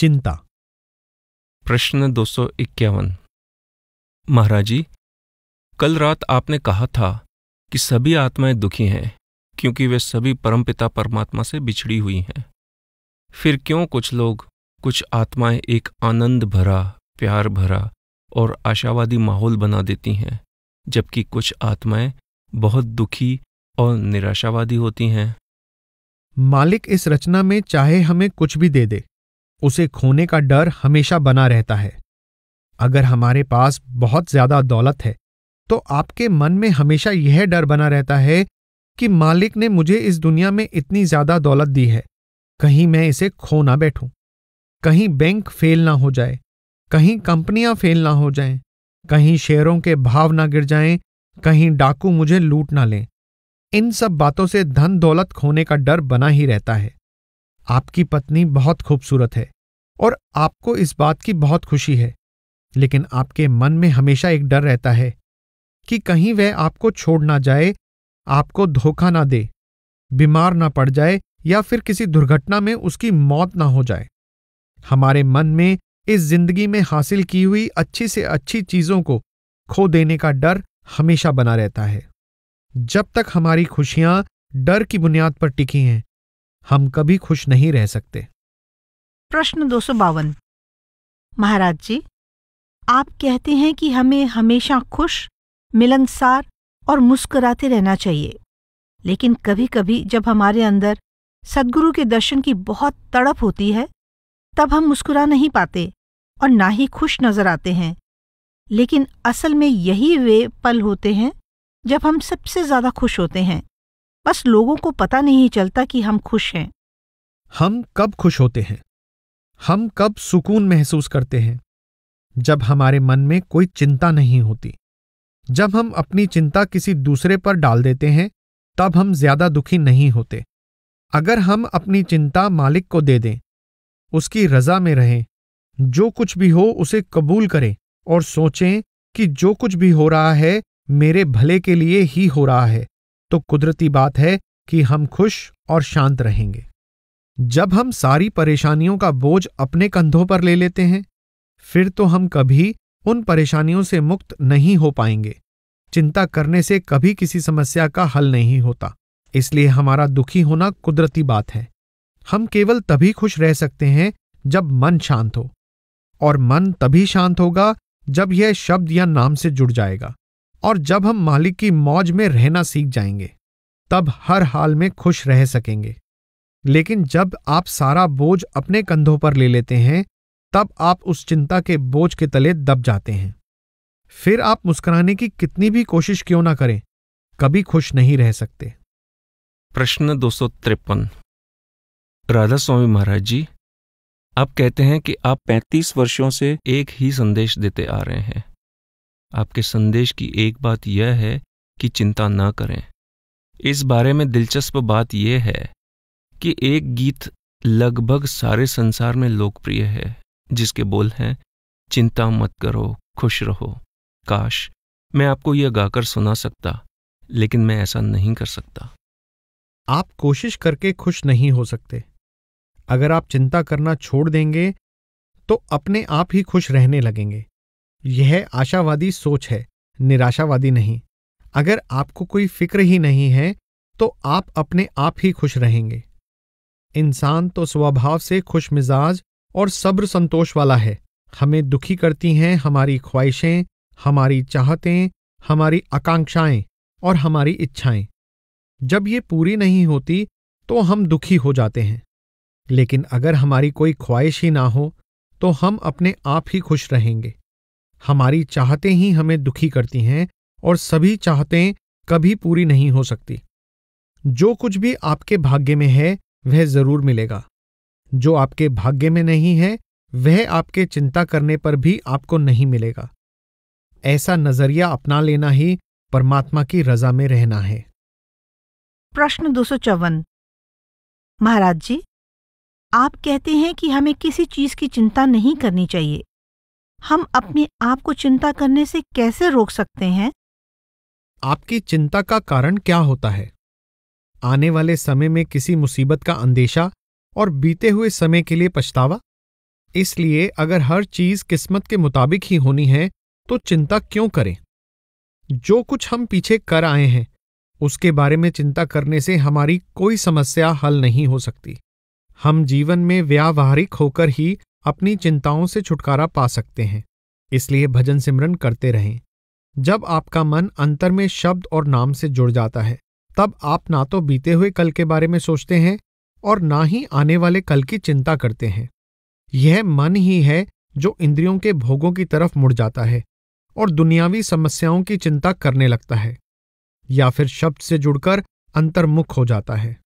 चिंता प्रश्न दो सौ इक्यावन महाराज जी कल रात आपने कहा था कि सभी आत्माएं दुखी हैं क्योंकि वे सभी परमपिता परमात्मा से बिछड़ी हुई हैं फिर क्यों कुछ लोग कुछ आत्माएं एक आनंद भरा प्यार भरा और आशावादी माहौल बना देती हैं जबकि कुछ आत्माएं बहुत दुखी और निराशावादी होती हैं मालिक इस रचना में चाहे हमें कुछ भी दे दे उसे खोने का डर हमेशा बना रहता है अगर हमारे पास बहुत ज्यादा दौलत है तो आपके मन में हमेशा यह डर बना रहता है कि मालिक ने मुझे इस दुनिया में इतनी ज्यादा दौलत दी है कहीं मैं इसे खो ना बैठूं कहीं बैंक फेल ना हो जाए कहीं कंपनियां फेल ना हो जाएं, कहीं शेयरों के भाव ना गिर जाएं, कहीं डाकू मुझे लूट ना लें इन सब बातों से धन दौलत खोने का डर बना ही रहता है आपकी पत्नी बहुत खूबसूरत है और आपको इस बात की बहुत खुशी है लेकिन आपके मन में हमेशा एक डर रहता है कि कहीं वह आपको छोड़ ना जाए आपको धोखा ना दे बीमार ना पड़ जाए या फिर किसी दुर्घटना में उसकी मौत ना हो जाए हमारे मन में इस जिंदगी में हासिल की हुई अच्छी से अच्छी चीजों को खो देने का डर हमेशा बना रहता है जब तक हमारी खुशियां डर की बुनियाद पर टिकी हैं हम कभी खुश नहीं रह सकते प्रश्न दो महाराज जी आप कहते हैं कि हमें हमेशा खुश मिलनसार और मुस्कुराते रहना चाहिए लेकिन कभी कभी जब हमारे अंदर सदगुरु के दर्शन की बहुत तड़प होती है तब हम मुस्कुरा नहीं पाते और ना ही खुश नजर आते हैं लेकिन असल में यही वे पल होते हैं जब हम सबसे ज्यादा खुश होते हैं बस लोगों को पता नहीं चलता कि हम खुश हैं हम कब खुश होते हैं हम कब सुकून महसूस करते हैं जब हमारे मन में कोई चिंता नहीं होती जब हम अपनी चिंता किसी दूसरे पर डाल देते हैं तब हम ज्यादा दुखी नहीं होते अगर हम अपनी चिंता मालिक को दे दें उसकी रजा में रहें जो कुछ भी हो उसे कबूल करें और सोचें कि जो कुछ भी हो रहा है मेरे भले के लिए ही हो रहा है तो कुदरती बात है कि हम खुश और शांत रहेंगे जब हम सारी परेशानियों का बोझ अपने कंधों पर ले लेते हैं फिर तो हम कभी उन परेशानियों से मुक्त नहीं हो पाएंगे चिंता करने से कभी किसी समस्या का हल नहीं होता इसलिए हमारा दुखी होना कुदरती बात है हम केवल तभी खुश रह सकते हैं जब मन शांत हो और मन तभी शांत होगा जब यह शब्द या नाम से जुड़ जाएगा और जब हम मालिक की मौज में रहना सीख जाएंगे तब हर हाल में खुश रह सकेंगे लेकिन जब आप सारा बोझ अपने कंधों पर ले लेते हैं तब आप उस चिंता के बोझ के तले दब जाते हैं फिर आप मुस्कुराने की कितनी भी कोशिश क्यों ना करें कभी खुश नहीं रह सकते प्रश्न दो सौ तिरपन राधा स्वामी महाराज जी आप कहते हैं कि आप 35 वर्षों से एक ही संदेश देते आ रहे हैं आपके संदेश की एक बात यह है कि चिंता ना करें इस बारे में दिलचस्प बात यह है कि एक गीत लगभग सारे संसार में लोकप्रिय है जिसके बोल हैं चिंता मत करो खुश रहो काश मैं आपको यह गाकर सुना सकता लेकिन मैं ऐसा नहीं कर सकता आप कोशिश करके खुश नहीं हो सकते अगर आप चिंता करना छोड़ देंगे तो अपने आप ही खुश रहने लगेंगे यह आशावादी सोच है निराशावादी नहीं अगर आपको कोई फिक्र ही नहीं है तो आप अपने आप ही खुश रहेंगे इंसान तो स्वभाव से खुश मिजाज और सब्र संतोष वाला है हमें दुखी करती हैं हमारी ख्वाहिशें हमारी चाहतें हमारी आकांक्षाएं और हमारी इच्छाएं जब ये पूरी नहीं होती तो हम दुखी हो जाते हैं लेकिन अगर हमारी कोई ख्वाहिश ही ना हो तो हम अपने आप ही खुश रहेंगे हमारी चाहते ही हमें दुखी करती हैं और सभी चाहते कभी पूरी नहीं हो सकती जो कुछ भी आपके भाग्य में है वह जरूर मिलेगा जो आपके भाग्य में नहीं है वह आपके चिंता करने पर भी आपको नहीं मिलेगा ऐसा नजरिया अपना लेना ही परमात्मा की रजा में रहना है प्रश्न दो महाराज जी आप कहते हैं कि हमें किसी चीज की चिंता नहीं करनी चाहिए हम अपने आप को चिंता करने से कैसे रोक सकते हैं आपकी चिंता का कारण क्या होता है आने वाले समय में किसी मुसीबत का अंदेशा और बीते हुए समय के लिए पछतावा इसलिए अगर हर चीज किस्मत के मुताबिक ही होनी है तो चिंता क्यों करें जो कुछ हम पीछे कर आए हैं उसके बारे में चिंता करने से हमारी कोई समस्या हल नहीं हो सकती हम जीवन में व्यावहारिक होकर ही अपनी चिंताओं से छुटकारा पा सकते हैं इसलिए भजन सिमरन करते रहें जब आपका मन अंतर में शब्द और नाम से जुड़ जाता है तब आप ना तो बीते हुए कल के बारे में सोचते हैं और ना ही आने वाले कल की चिंता करते हैं यह मन ही है जो इंद्रियों के भोगों की तरफ मुड़ जाता है और दुनियावी समस्याओं की चिंता करने लगता है या फिर शब्द से जुड़कर अंतर्मुख हो जाता है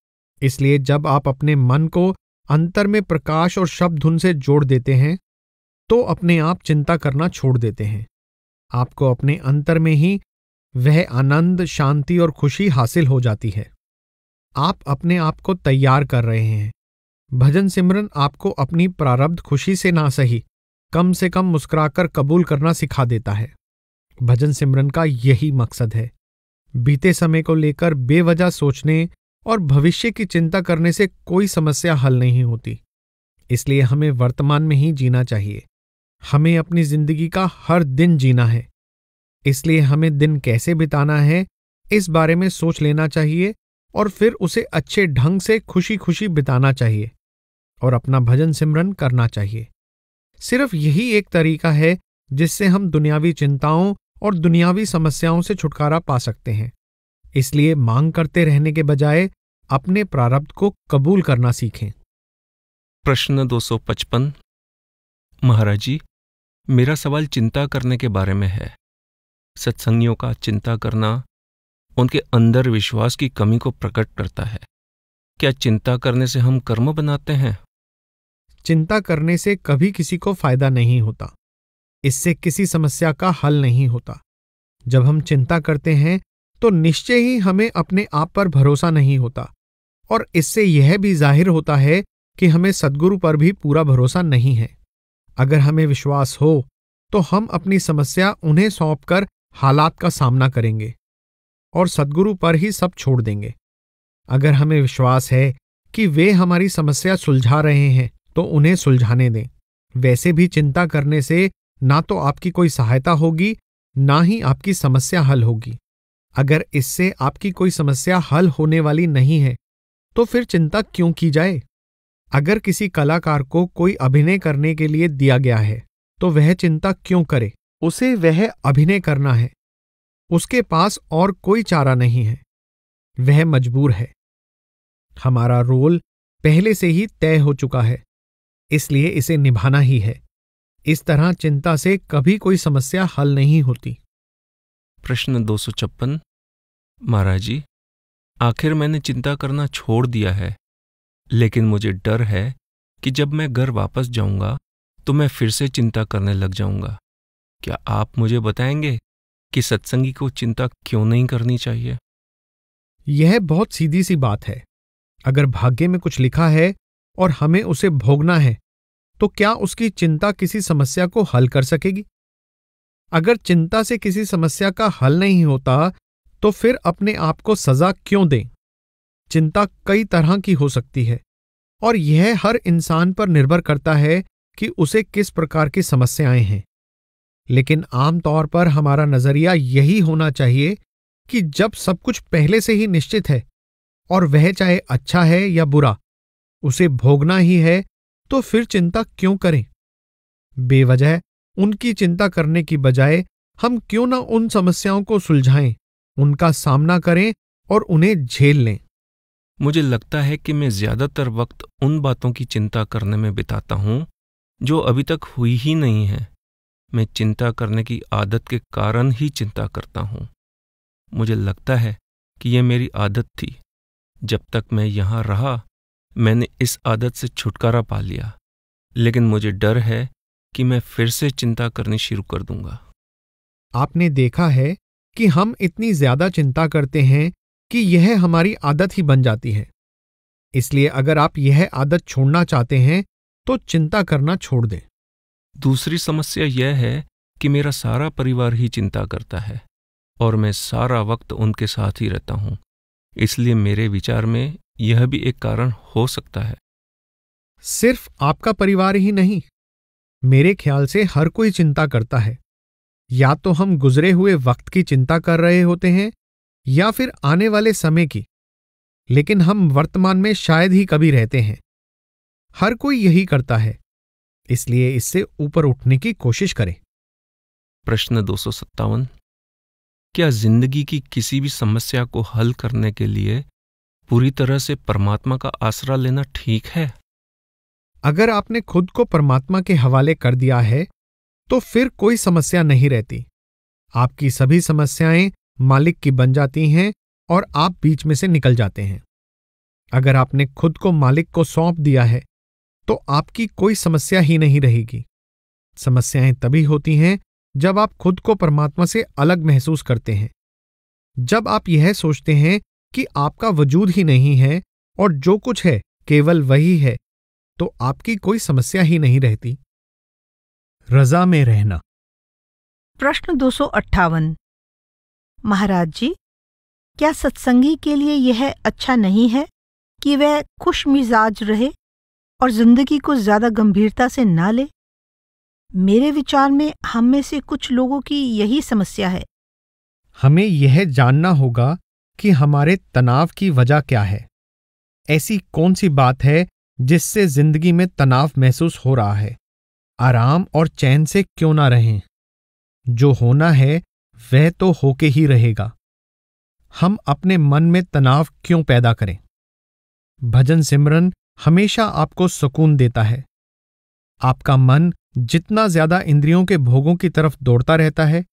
इसलिए जब आप अपने मन को अंतर में प्रकाश और शब्द धुन से जोड़ देते हैं तो अपने आप चिंता करना छोड़ देते हैं आपको अपने अंतर में ही वह आनंद शांति और खुशी हासिल हो जाती है आप अपने आप को तैयार कर रहे हैं भजन सिमरन आपको अपनी प्रारब्ध खुशी से ना सही कम से कम मुस्कुराकर कबूल करना सिखा देता है भजन सिमरन का यही मकसद है बीते समय को लेकर बेवजह सोचने और भविष्य की चिंता करने से कोई समस्या हल नहीं होती इसलिए हमें वर्तमान में ही जीना चाहिए हमें अपनी जिंदगी का हर दिन जीना है इसलिए हमें दिन कैसे बिताना है इस बारे में सोच लेना चाहिए और फिर उसे अच्छे ढंग से खुशी खुशी बिताना चाहिए और अपना भजन सिमरन करना चाहिए सिर्फ यही एक तरीका है जिससे हम दुनियावी चिंताओं और दुनियावी समस्याओं से छुटकारा पा सकते हैं इसलिए मांग करते रहने के बजाय अपने प्रारब्ध को कबूल करना सीखें प्रश्न 255 महाराज जी मेरा सवाल चिंता करने के बारे में है सत्संगियों का चिंता करना उनके अंदर विश्वास की कमी को प्रकट करता है क्या चिंता करने से हम कर्म बनाते हैं चिंता करने से कभी किसी को फायदा नहीं होता इससे किसी समस्या का हल नहीं होता जब हम चिंता करते हैं तो निश्चय ही हमें अपने आप पर भरोसा नहीं होता और इससे यह भी जाहिर होता है कि हमें सदगुरु पर भी पूरा भरोसा नहीं है अगर हमें विश्वास हो तो हम अपनी समस्या उन्हें सौंपकर हालात का सामना करेंगे और सदगुरु पर ही सब छोड़ देंगे अगर हमें विश्वास है कि वे हमारी समस्या सुलझा रहे हैं तो उन्हें सुलझाने दें वैसे भी चिंता करने से ना तो आपकी कोई सहायता होगी ना ही आपकी समस्या हल होगी अगर इससे आपकी कोई समस्या हल होने वाली नहीं है तो फिर चिंता क्यों की जाए अगर किसी कलाकार को कोई अभिनय करने के लिए दिया गया है तो वह चिंता क्यों करे उसे वह अभिनय करना है उसके पास और कोई चारा नहीं है वह मजबूर है हमारा रोल पहले से ही तय हो चुका है इसलिए इसे निभाना ही है इस तरह चिंता से कभी कोई समस्या हल नहीं होती प्रश्न दो सौ छप्पन महाराज जी आखिर मैंने चिंता करना छोड़ दिया है लेकिन मुझे डर है कि जब मैं घर वापस जाऊंगा तो मैं फिर से चिंता करने लग जाऊंगा क्या आप मुझे बताएंगे कि सत्संगी को चिंता क्यों नहीं करनी चाहिए यह बहुत सीधी सी बात है अगर भाग्य में कुछ लिखा है और हमें उसे भोगना है तो क्या उसकी चिंता किसी समस्या को हल कर सकेगी अगर चिंता से किसी समस्या का हल नहीं होता तो फिर अपने आप को सजा क्यों दें चिंता कई तरह की हो सकती है और यह हर इंसान पर निर्भर करता है कि उसे किस प्रकार की समस्याएं हैं लेकिन आमतौर पर हमारा नजरिया यही होना चाहिए कि जब सब कुछ पहले से ही निश्चित है और वह चाहे अच्छा है या बुरा उसे भोगना ही है तो फिर चिंता क्यों करें बेवजह उनकी चिंता करने की बजाय हम क्यों ना उन समस्याओं को सुलझाएं उनका सामना करें और उन्हें झेल लें मुझे लगता है कि मैं ज्यादातर वक्त उन बातों की चिंता करने में बिताता हूं जो अभी तक हुई ही नहीं है मैं चिंता करने की आदत के कारण ही चिंता करता हूं मुझे लगता है कि यह मेरी आदत थी जब तक मैं यहां रहा मैंने इस आदत से छुटकारा पा लिया लेकिन मुझे डर है कि मैं फिर से चिंता करनी शुरू कर दूंगा आपने देखा है कि हम इतनी ज्यादा चिंता करते हैं कि यह हमारी आदत ही बन जाती है इसलिए अगर आप यह आदत छोड़ना चाहते हैं तो चिंता करना छोड़ दें दूसरी समस्या यह है कि मेरा सारा परिवार ही चिंता करता है और मैं सारा वक्त उनके साथ ही रहता हूं इसलिए मेरे विचार में यह भी एक कारण हो सकता है सिर्फ आपका परिवार ही नहीं मेरे ख्याल से हर कोई चिंता करता है या तो हम गुजरे हुए वक्त की चिंता कर रहे होते हैं या फिर आने वाले समय की लेकिन हम वर्तमान में शायद ही कभी रहते हैं हर कोई यही करता है इसलिए इससे ऊपर उठने की कोशिश करें प्रश्न दो क्या जिंदगी की किसी भी समस्या को हल करने के लिए पूरी तरह से परमात्मा का आसरा लेना ठीक है अगर आपने खुद को परमात्मा के हवाले कर दिया है तो फिर कोई समस्या नहीं रहती आपकी सभी समस्याएं मालिक की बन जाती हैं और आप बीच में से निकल जाते हैं अगर आपने खुद को मालिक को सौंप दिया है तो आपकी कोई समस्या ही नहीं रहेगी समस्याएं तभी होती हैं जब आप खुद को परमात्मा से अलग महसूस करते हैं जब आप यह सोचते हैं कि आपका वजूद ही नहीं है और जो कुछ है केवल वही है तो आपकी कोई समस्या ही नहीं रहती रजा में रहना प्रश्न दो महाराज जी क्या सत्संगी के लिए यह अच्छा नहीं है कि वह खुश मिजाज रहे और जिंदगी को ज्यादा गंभीरता से ना ले मेरे विचार में हम में से कुछ लोगों की यही समस्या है हमें यह जानना होगा कि हमारे तनाव की वजह क्या है ऐसी कौन सी बात है जिससे जिंदगी में तनाव महसूस हो रहा है आराम और चैन से क्यों ना रहें जो होना है वह तो होके ही रहेगा हम अपने मन में तनाव क्यों पैदा करें भजन सिमरन हमेशा आपको सुकून देता है आपका मन जितना ज्यादा इंद्रियों के भोगों की तरफ दौड़ता रहता है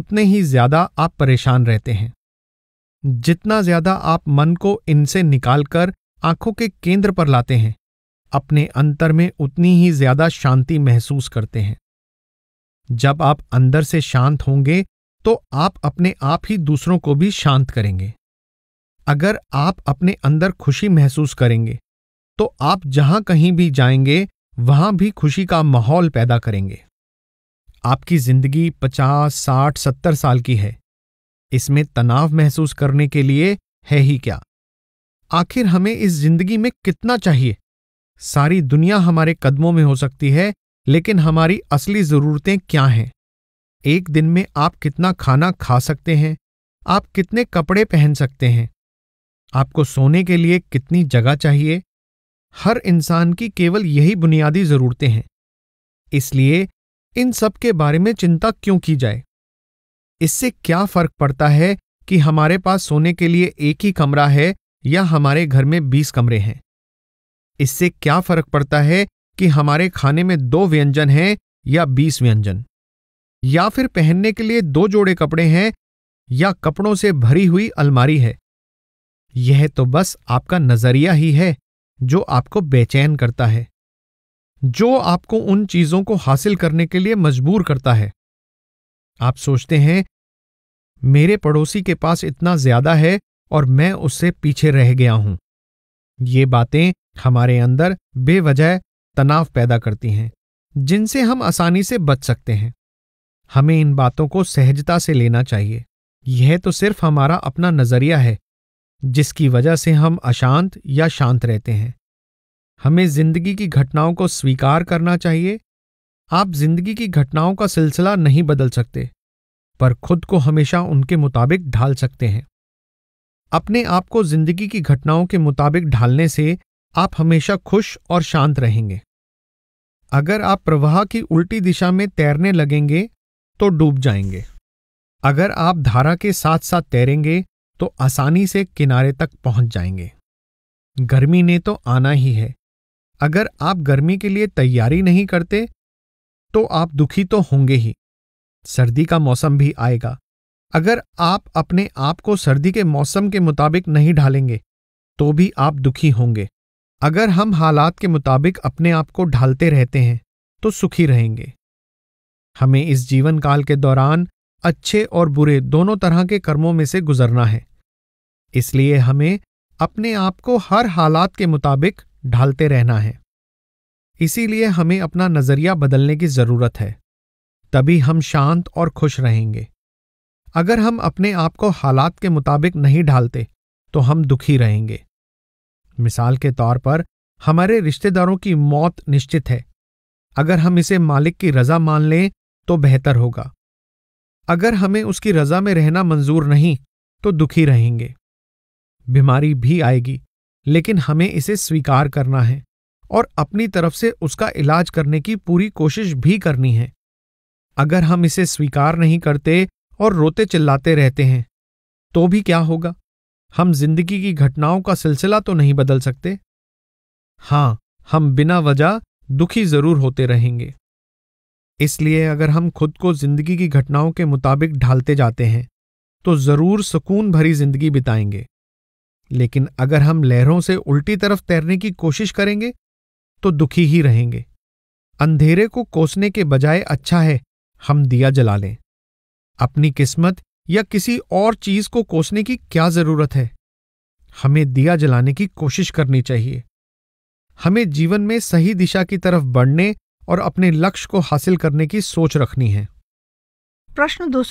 उतने ही ज्यादा आप परेशान रहते हैं जितना ज्यादा आप मन को इनसे निकालकर आंखों के केंद्र पर लाते हैं अपने अंतर में उतनी ही ज्यादा शांति महसूस करते हैं जब आप अंदर से शांत होंगे तो आप अपने आप ही दूसरों को भी शांत करेंगे अगर आप अपने अंदर खुशी महसूस करेंगे तो आप जहां कहीं भी जाएंगे वहां भी खुशी का माहौल पैदा करेंगे आपकी जिंदगी पचास साठ सत्तर साल की है इसमें तनाव महसूस करने के लिए है ही क्या आखिर हमें इस जिंदगी में कितना चाहिए सारी दुनिया हमारे कदमों में हो सकती है लेकिन हमारी असली ज़रूरतें क्या हैं एक दिन में आप कितना खाना खा सकते हैं आप कितने कपड़े पहन सकते हैं आपको सोने के लिए कितनी जगह चाहिए हर इंसान की केवल यही बुनियादी ज़रूरतें हैं इसलिए इन सब के बारे में चिंता क्यों की जाए इससे क्या फर्क पड़ता है कि हमारे पास सोने के लिए एक ही कमरा है या हमारे घर में बीस कमरे हैं इससे क्या फर्क पड़ता है कि हमारे खाने में दो व्यंजन हैं या बीस व्यंजन या फिर पहनने के लिए दो जोड़े कपड़े हैं या कपड़ों से भरी हुई अलमारी है यह तो बस आपका नजरिया ही है जो आपको बेचैन करता है जो आपको उन चीजों को हासिल करने के लिए मजबूर करता है आप सोचते हैं मेरे पड़ोसी के पास इतना ज्यादा है और मैं उससे पीछे रह गया हूं ये बातें हमारे अंदर बेवजह तनाव पैदा करती हैं जिनसे हम आसानी से बच सकते हैं हमें इन बातों को सहजता से लेना चाहिए यह तो सिर्फ हमारा अपना नजरिया है जिसकी वजह से हम अशांत या शांत रहते हैं हमें जिंदगी की घटनाओं को स्वीकार करना चाहिए आप जिंदगी की घटनाओं का सिलसिला नहीं बदल सकते पर खुद को हमेशा उनके मुताबिक ढाल सकते हैं अपने आप को जिंदगी की घटनाओं के मुताबिक ढालने से आप हमेशा खुश और शांत रहेंगे अगर आप प्रवाह की उल्टी दिशा में तैरने लगेंगे तो डूब जाएंगे अगर आप धारा के साथ साथ तैरेंगे तो आसानी से किनारे तक पहुंच जाएंगे गर्मी ने तो आना ही है अगर आप गर्मी के लिए तैयारी नहीं करते तो आप दुखी तो होंगे ही सर्दी का मौसम भी आएगा अगर आप अपने आप को सर्दी के मौसम के मुताबिक नहीं ढालेंगे तो भी आप दुखी होंगे अगर हम हालात के मुताबिक अपने आप को ढालते रहते हैं तो सुखी रहेंगे हमें इस जीवन काल के दौरान अच्छे और बुरे दोनों तरह के कर्मों में से गुजरना है इसलिए हमें अपने आप को हर हालात के मुताबिक ढालते रहना है इसीलिए हमें अपना नजरिया बदलने की जरूरत है तभी हम शांत और खुश रहेंगे अगर हम अपने आप को हालात के मुताबिक नहीं ढालते तो हम दुखी रहेंगे मिसाल के तौर पर हमारे रिश्तेदारों की मौत निश्चित है अगर हम इसे मालिक की रजा मान लें तो बेहतर होगा अगर हमें उसकी रजा में रहना मंजूर नहीं तो दुखी रहेंगे बीमारी भी आएगी लेकिन हमें इसे स्वीकार करना है और अपनी तरफ से उसका इलाज करने की पूरी कोशिश भी करनी है अगर हम इसे स्वीकार नहीं करते और रोते चिल्लाते रहते हैं तो भी क्या होगा हम जिंदगी की घटनाओं का सिलसिला तो नहीं बदल सकते हां हम बिना वजह दुखी जरूर होते रहेंगे इसलिए अगर हम खुद को जिंदगी की घटनाओं के मुताबिक ढालते जाते हैं तो जरूर सुकून भरी जिंदगी बिताएंगे लेकिन अगर हम लहरों से उल्टी तरफ तैरने की कोशिश करेंगे तो दुखी ही रहेंगे अंधेरे को कोसने के बजाय अच्छा है हम दिया जला लें अपनी किस्मत या किसी और चीज को कोसने की क्या जरूरत है हमें दिया जलाने की कोशिश करनी चाहिए हमें जीवन में सही दिशा की तरफ बढ़ने और अपने लक्ष्य को हासिल करने की सोच रखनी है प्रश्न दो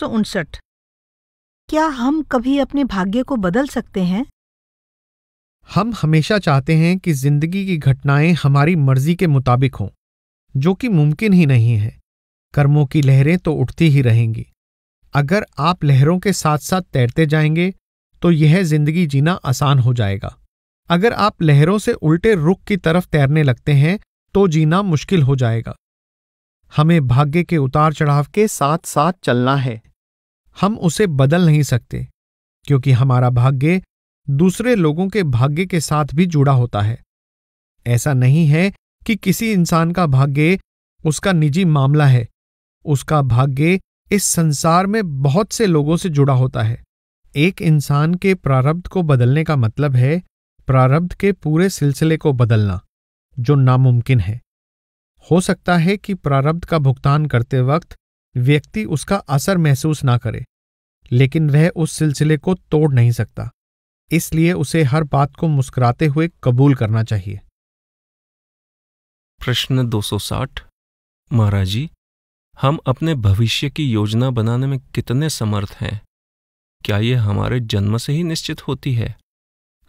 क्या हम कभी अपने भाग्य को बदल सकते हैं हम हमेशा चाहते हैं कि जिंदगी की घटनाएं हमारी मर्जी के मुताबिक हों जो कि मुमकिन ही नहीं है कर्मों की लहरें तो उठती ही रहेंगी अगर आप लहरों के साथ साथ तैरते जाएंगे तो यह जिंदगी जीना आसान हो जाएगा अगर आप लहरों से उल्टे रुख की तरफ तैरने लगते हैं तो जीना मुश्किल हो जाएगा हमें भाग्य के उतार चढ़ाव के साथ साथ चलना है हम उसे बदल नहीं सकते क्योंकि हमारा भाग्य दूसरे लोगों के भाग्य के साथ भी जुड़ा होता है ऐसा नहीं है कि किसी इंसान का भाग्य उसका निजी मामला है उसका भाग्य इस संसार में बहुत से लोगों से जुड़ा होता है एक इंसान के प्रारब्ध को बदलने का मतलब है प्रारब्ध के पूरे सिलसिले को बदलना जो नामुमकिन है हो सकता है कि प्रारब्ध का भुगतान करते वक्त व्यक्ति उसका असर महसूस ना करे लेकिन वह उस सिलसिले को तोड़ नहीं सकता इसलिए उसे हर बात को मुस्कुराते हुए कबूल करना चाहिए प्रश्न 260 महाराज जी हम अपने भविष्य की योजना बनाने में कितने समर्थ हैं क्या ये हमारे जन्म से ही निश्चित होती है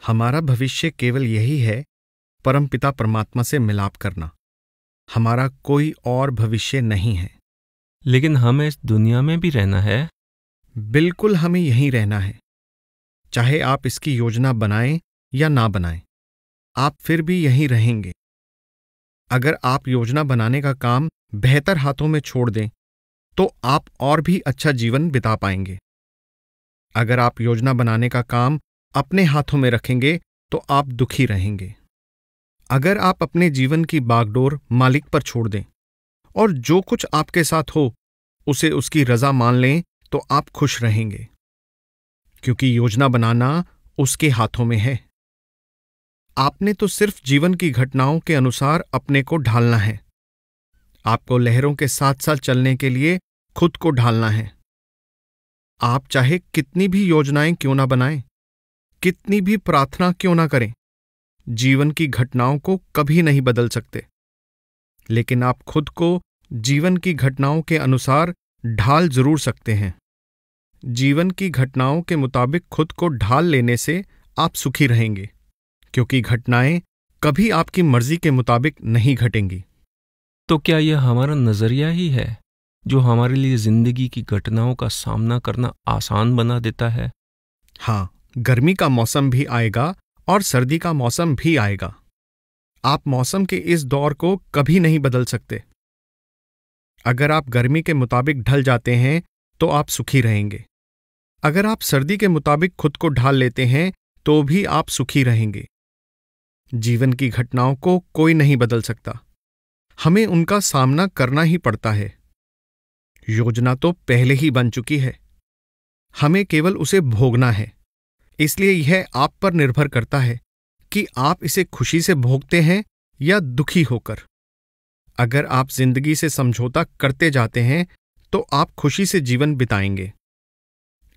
हमारा भविष्य केवल यही है परमपिता परमात्मा से मिलाप करना हमारा कोई और भविष्य नहीं है लेकिन हमें इस दुनिया में भी रहना है बिल्कुल हमें यहीं रहना है चाहे आप इसकी योजना बनाएं या ना बनाएं आप फिर भी यहीं रहेंगे अगर आप योजना बनाने का काम बेहतर हाथों में छोड़ दें तो आप और भी अच्छा जीवन बिता पाएंगे अगर आप योजना बनाने का काम अपने हाथों में रखेंगे तो आप दुखी रहेंगे अगर आप अपने जीवन की बागडोर मालिक पर छोड़ दें और जो कुछ आपके साथ हो उसे उसकी रजा मान लें तो आप खुश रहेंगे क्योंकि योजना बनाना उसके हाथों में है आपने तो सिर्फ जीवन की घटनाओं के अनुसार अपने को ढालना है आपको लहरों के साथ साथ चलने के लिए खुद को ढालना है आप चाहे कितनी भी योजनाएं क्यों ना बनाएं कितनी भी प्रार्थना क्यों ना करें जीवन की घटनाओं को कभी नहीं बदल सकते लेकिन आप खुद को जीवन की घटनाओं के अनुसार ढाल जरूर सकते हैं जीवन की घटनाओं के मुताबिक खुद को ढाल लेने से आप सुखी रहेंगे क्योंकि घटनाएं कभी आपकी मर्जी के मुताबिक नहीं घटेंगी तो क्या यह हमारा नज़रिया ही है जो हमारे लिए जिंदगी की घटनाओं का सामना करना आसान बना देता है हाँ गर्मी का मौसम भी आएगा और सर्दी का मौसम भी आएगा आप मौसम के इस दौर को कभी नहीं बदल सकते अगर आप गर्मी के मुताबिक ढल जाते हैं तो आप सुखी रहेंगे अगर आप सर्दी के मुताबिक खुद को ढाल लेते हैं तो भी आप सुखी रहेंगे जीवन की घटनाओं को कोई नहीं बदल सकता हमें उनका सामना करना ही पड़ता है योजना तो पहले ही बन चुकी है हमें केवल उसे भोगना है इसलिए यह आप पर निर्भर करता है कि आप इसे खुशी से भोगते हैं या दुखी होकर अगर आप जिंदगी से समझौता करते जाते हैं तो आप खुशी से जीवन बिताएंगे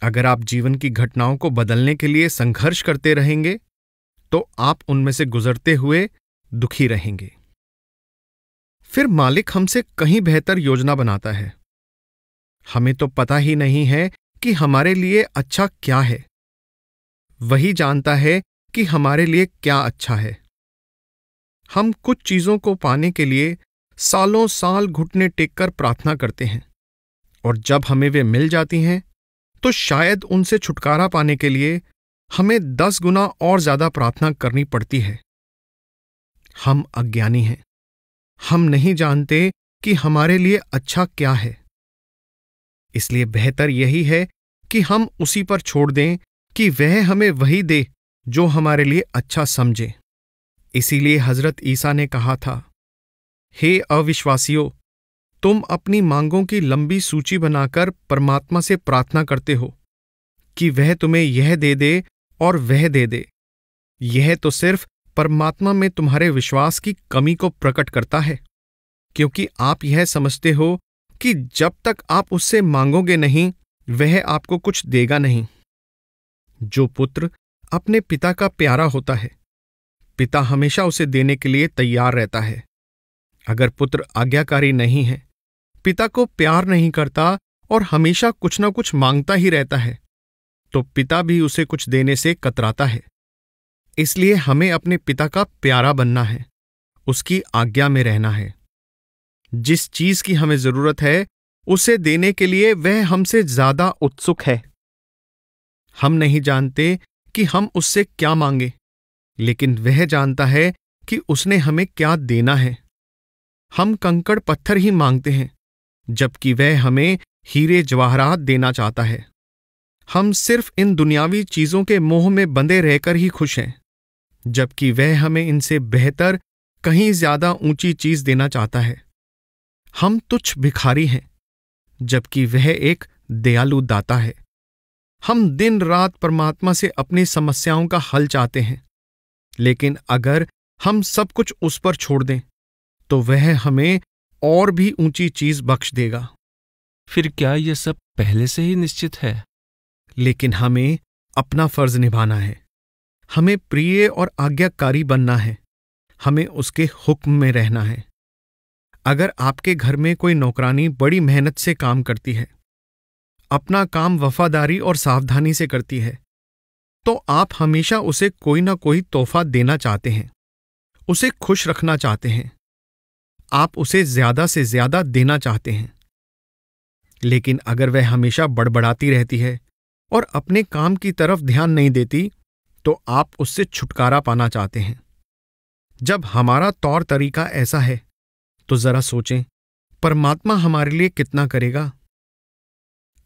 अगर आप जीवन की घटनाओं को बदलने के लिए संघर्ष करते रहेंगे तो आप उनमें से गुजरते हुए दुखी रहेंगे फिर मालिक हमसे कहीं बेहतर योजना बनाता है हमें तो पता ही नहीं है कि हमारे लिए अच्छा क्या है वही जानता है कि हमारे लिए क्या अच्छा है हम कुछ चीजों को पाने के लिए सालों साल घुटने टेक कर प्रार्थना करते हैं और जब हमें वे मिल जाती हैं तो शायद उनसे छुटकारा पाने के लिए हमें दस गुना और ज्यादा प्रार्थना करनी पड़ती है हम अज्ञानी हैं हम नहीं जानते कि हमारे लिए अच्छा क्या है इसलिए बेहतर यही है कि हम उसी पर छोड़ दें कि वह हमें वही दे जो हमारे लिए अच्छा समझे इसीलिए हजरत ईसा ने कहा था हे अविश्वासियों तुम अपनी मांगों की लंबी सूची बनाकर परमात्मा से प्रार्थना करते हो कि वह तुम्हें यह दे दे और वह दे दे यह तो सिर्फ परमात्मा में तुम्हारे विश्वास की कमी को प्रकट करता है क्योंकि आप यह समझते हो कि जब तक आप उससे मांगोगे नहीं वह आपको कुछ देगा नहीं जो पुत्र अपने पिता का प्यारा होता है पिता हमेशा उसे देने के लिए तैयार रहता है अगर पुत्र आज्ञाकारी नहीं है पिता को प्यार नहीं करता और हमेशा कुछ ना कुछ मांगता ही रहता है तो पिता भी उसे कुछ देने से कतराता है इसलिए हमें अपने पिता का प्यारा बनना है उसकी आज्ञा में रहना है जिस चीज की हमें जरूरत है उसे देने के लिए वह हमसे ज्यादा उत्सुक है हम नहीं जानते कि हम उससे क्या मांगे लेकिन वह जानता है कि उसने हमें क्या देना है हम कंकड़ पत्थर ही मांगते हैं जबकि वह हमें हीरे जवाहरात देना चाहता है हम सिर्फ इन दुनियावी चीजों के मोह में बंधे रहकर ही खुश हैं जबकि वह हमें इनसे बेहतर कहीं ज्यादा ऊंची चीज देना चाहता है हम तुच्छ भिखारी हैं जबकि वह एक दयालु दाता है हम दिन रात परमात्मा से अपनी समस्याओं का हल चाहते हैं लेकिन अगर हम सब कुछ उस पर छोड़ दें तो वह हमें और भी ऊंची चीज बख्श देगा फिर क्या यह सब पहले से ही निश्चित है लेकिन हमें अपना फर्ज निभाना है हमें प्रिय और आज्ञाकारी बनना है हमें उसके हुक्म में रहना है अगर आपके घर में कोई नौकरानी बड़ी मेहनत से काम करती है अपना काम वफादारी और सावधानी से करती है तो आप हमेशा उसे कोई ना कोई तोहफा देना चाहते हैं उसे खुश रखना चाहते हैं आप उसे ज्यादा से ज्यादा देना चाहते हैं लेकिन अगर वह हमेशा बड़बड़ाती रहती है और अपने काम की तरफ ध्यान नहीं देती तो आप उससे छुटकारा पाना चाहते हैं जब हमारा तौर तरीका ऐसा है तो जरा सोचें परमात्मा हमारे लिए कितना करेगा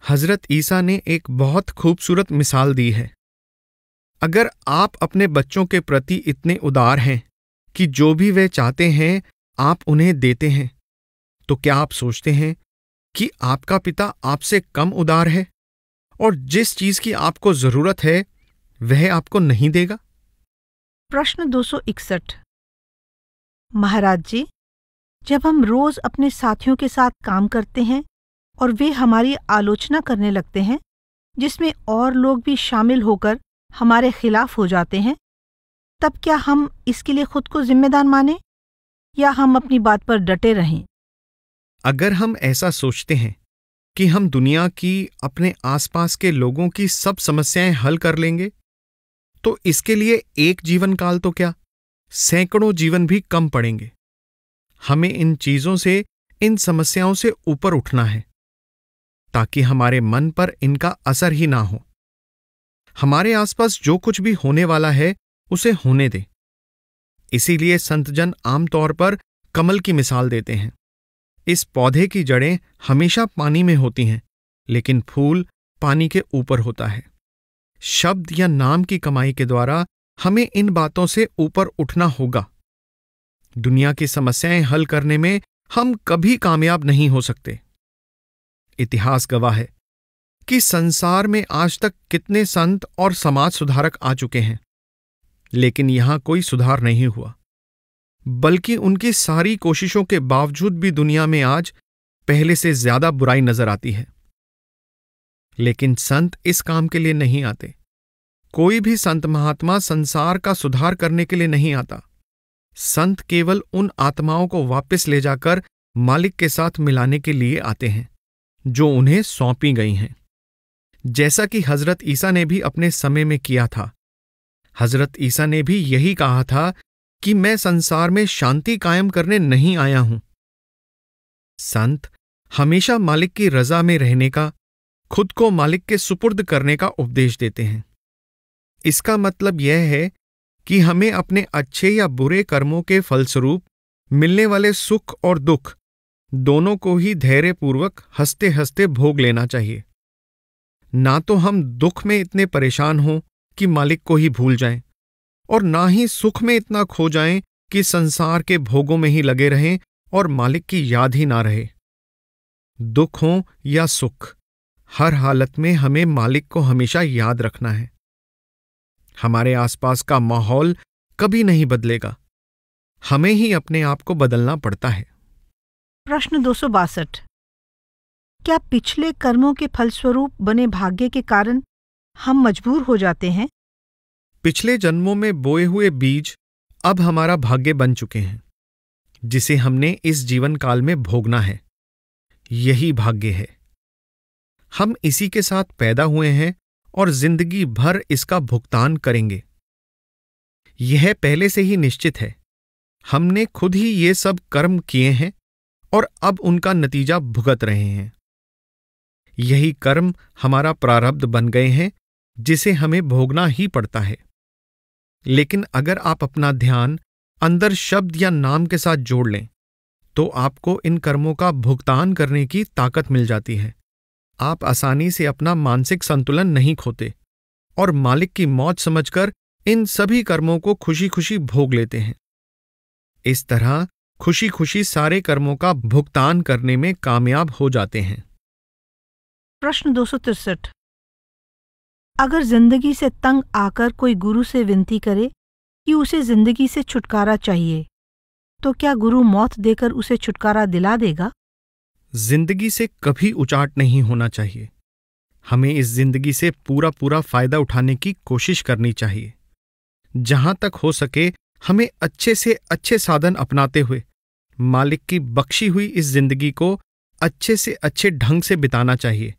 हजरत ईसा ने एक बहुत खूबसूरत मिसाल दी है अगर आप अपने बच्चों के प्रति इतने उदार हैं कि जो भी वे चाहते हैं आप उन्हें देते हैं तो क्या आप सोचते हैं कि आपका पिता आपसे कम उदार है और जिस चीज की आपको जरूरत है वह आपको नहीं देगा प्रश्न 261 महाराज जी जब हम रोज अपने साथियों के साथ काम करते हैं और वे हमारी आलोचना करने लगते हैं जिसमें और लोग भी शामिल होकर हमारे खिलाफ हो जाते हैं तब क्या हम इसके लिए खुद को जिम्मेदार माने या हम अपनी बात पर डटे रहें अगर हम ऐसा सोचते हैं कि हम दुनिया की अपने आसपास के लोगों की सब समस्याएं हल कर लेंगे तो इसके लिए एक जीवन काल तो क्या सैकड़ों जीवन भी कम पड़ेंगे हमें इन चीजों से इन समस्याओं से ऊपर उठना है ताकि हमारे मन पर इनका असर ही ना हो हमारे आसपास जो कुछ भी होने वाला है उसे होने दें इसीलिए संतजन आमतौर पर कमल की मिसाल देते हैं इस पौधे की जड़ें हमेशा पानी में होती हैं लेकिन फूल पानी के ऊपर होता है शब्द या नाम की कमाई के द्वारा हमें इन बातों से ऊपर उठना होगा दुनिया की समस्याएं हल करने में हम कभी कामयाब नहीं हो सकते इतिहास गवाह है कि संसार में आज तक कितने संत और समाज सुधारक आ चुके हैं लेकिन यहां कोई सुधार नहीं हुआ बल्कि उनकी सारी कोशिशों के बावजूद भी दुनिया में आज पहले से ज्यादा बुराई नजर आती है लेकिन संत इस काम के लिए नहीं आते कोई भी संत महात्मा संसार का सुधार करने के लिए नहीं आता संत केवल उन आत्माओं को वापस ले जाकर मालिक के साथ मिलाने के लिए आते हैं जो उन्हें सौंपी गई हैं जैसा कि हजरत ईसा ने भी अपने समय में किया था हजरत ईसा ने भी यही कहा था कि मैं संसार में शांति कायम करने नहीं आया हूं संत हमेशा मालिक की रजा में रहने का खुद को मालिक के सुपुर्द करने का उपदेश देते हैं इसका मतलब यह है कि हमें अपने अच्छे या बुरे कर्मों के फलस्वरूप मिलने वाले सुख और दुख दोनों को ही धैर्यपूर्वक हंसते हंसते भोग लेना चाहिए ना तो हम दुख में इतने परेशान हों कि मालिक को ही भूल जाएं और ना ही सुख में इतना खो जाएं कि संसार के भोगों में ही लगे रहें और मालिक की याद ही ना रहे दुख हो या सुख हर हालत में हमें मालिक को हमेशा याद रखना है हमारे आसपास का माहौल कभी नहीं बदलेगा हमें ही अपने आप को बदलना पड़ता है प्रश्न दो क्या पिछले कर्मों के फलस्वरूप बने भाग्य के कारण हम मजबूर हो जाते हैं पिछले जन्मों में बोए हुए बीज अब हमारा भाग्य बन चुके हैं जिसे हमने इस जीवन काल में भोगना है यही भाग्य है हम इसी के साथ पैदा हुए हैं और जिंदगी भर इसका भुगतान करेंगे यह पहले से ही निश्चित है हमने खुद ही ये सब कर्म किए हैं और अब उनका नतीजा भुगत रहे हैं यही कर्म हमारा प्रारब्ध बन गए हैं जिसे हमें भोगना ही पड़ता है लेकिन अगर आप अपना ध्यान अंदर शब्द या नाम के साथ जोड़ लें तो आपको इन कर्मों का भुगतान करने की ताकत मिल जाती है आप आसानी से अपना मानसिक संतुलन नहीं खोते और मालिक की मौत समझकर इन सभी कर्मों को खुशी खुशी भोग लेते हैं इस तरह खुशी खुशी सारे कर्मों का भुगतान करने में कामयाब हो जाते हैं प्रश्न दो अगर जिंदगी से तंग आकर कोई गुरु से विनती करे कि उसे जिंदगी से छुटकारा चाहिए तो क्या गुरु मौत देकर उसे छुटकारा दिला देगा जिंदगी से कभी उचाट नहीं होना चाहिए हमें इस जिंदगी से पूरा पूरा फायदा उठाने की कोशिश करनी चाहिए जहां तक हो सके हमें अच्छे से अच्छे साधन अपनाते हुए मालिक की बख्शी हुई इस जिंदगी को अच्छे से अच्छे ढंग से बिताना चाहिए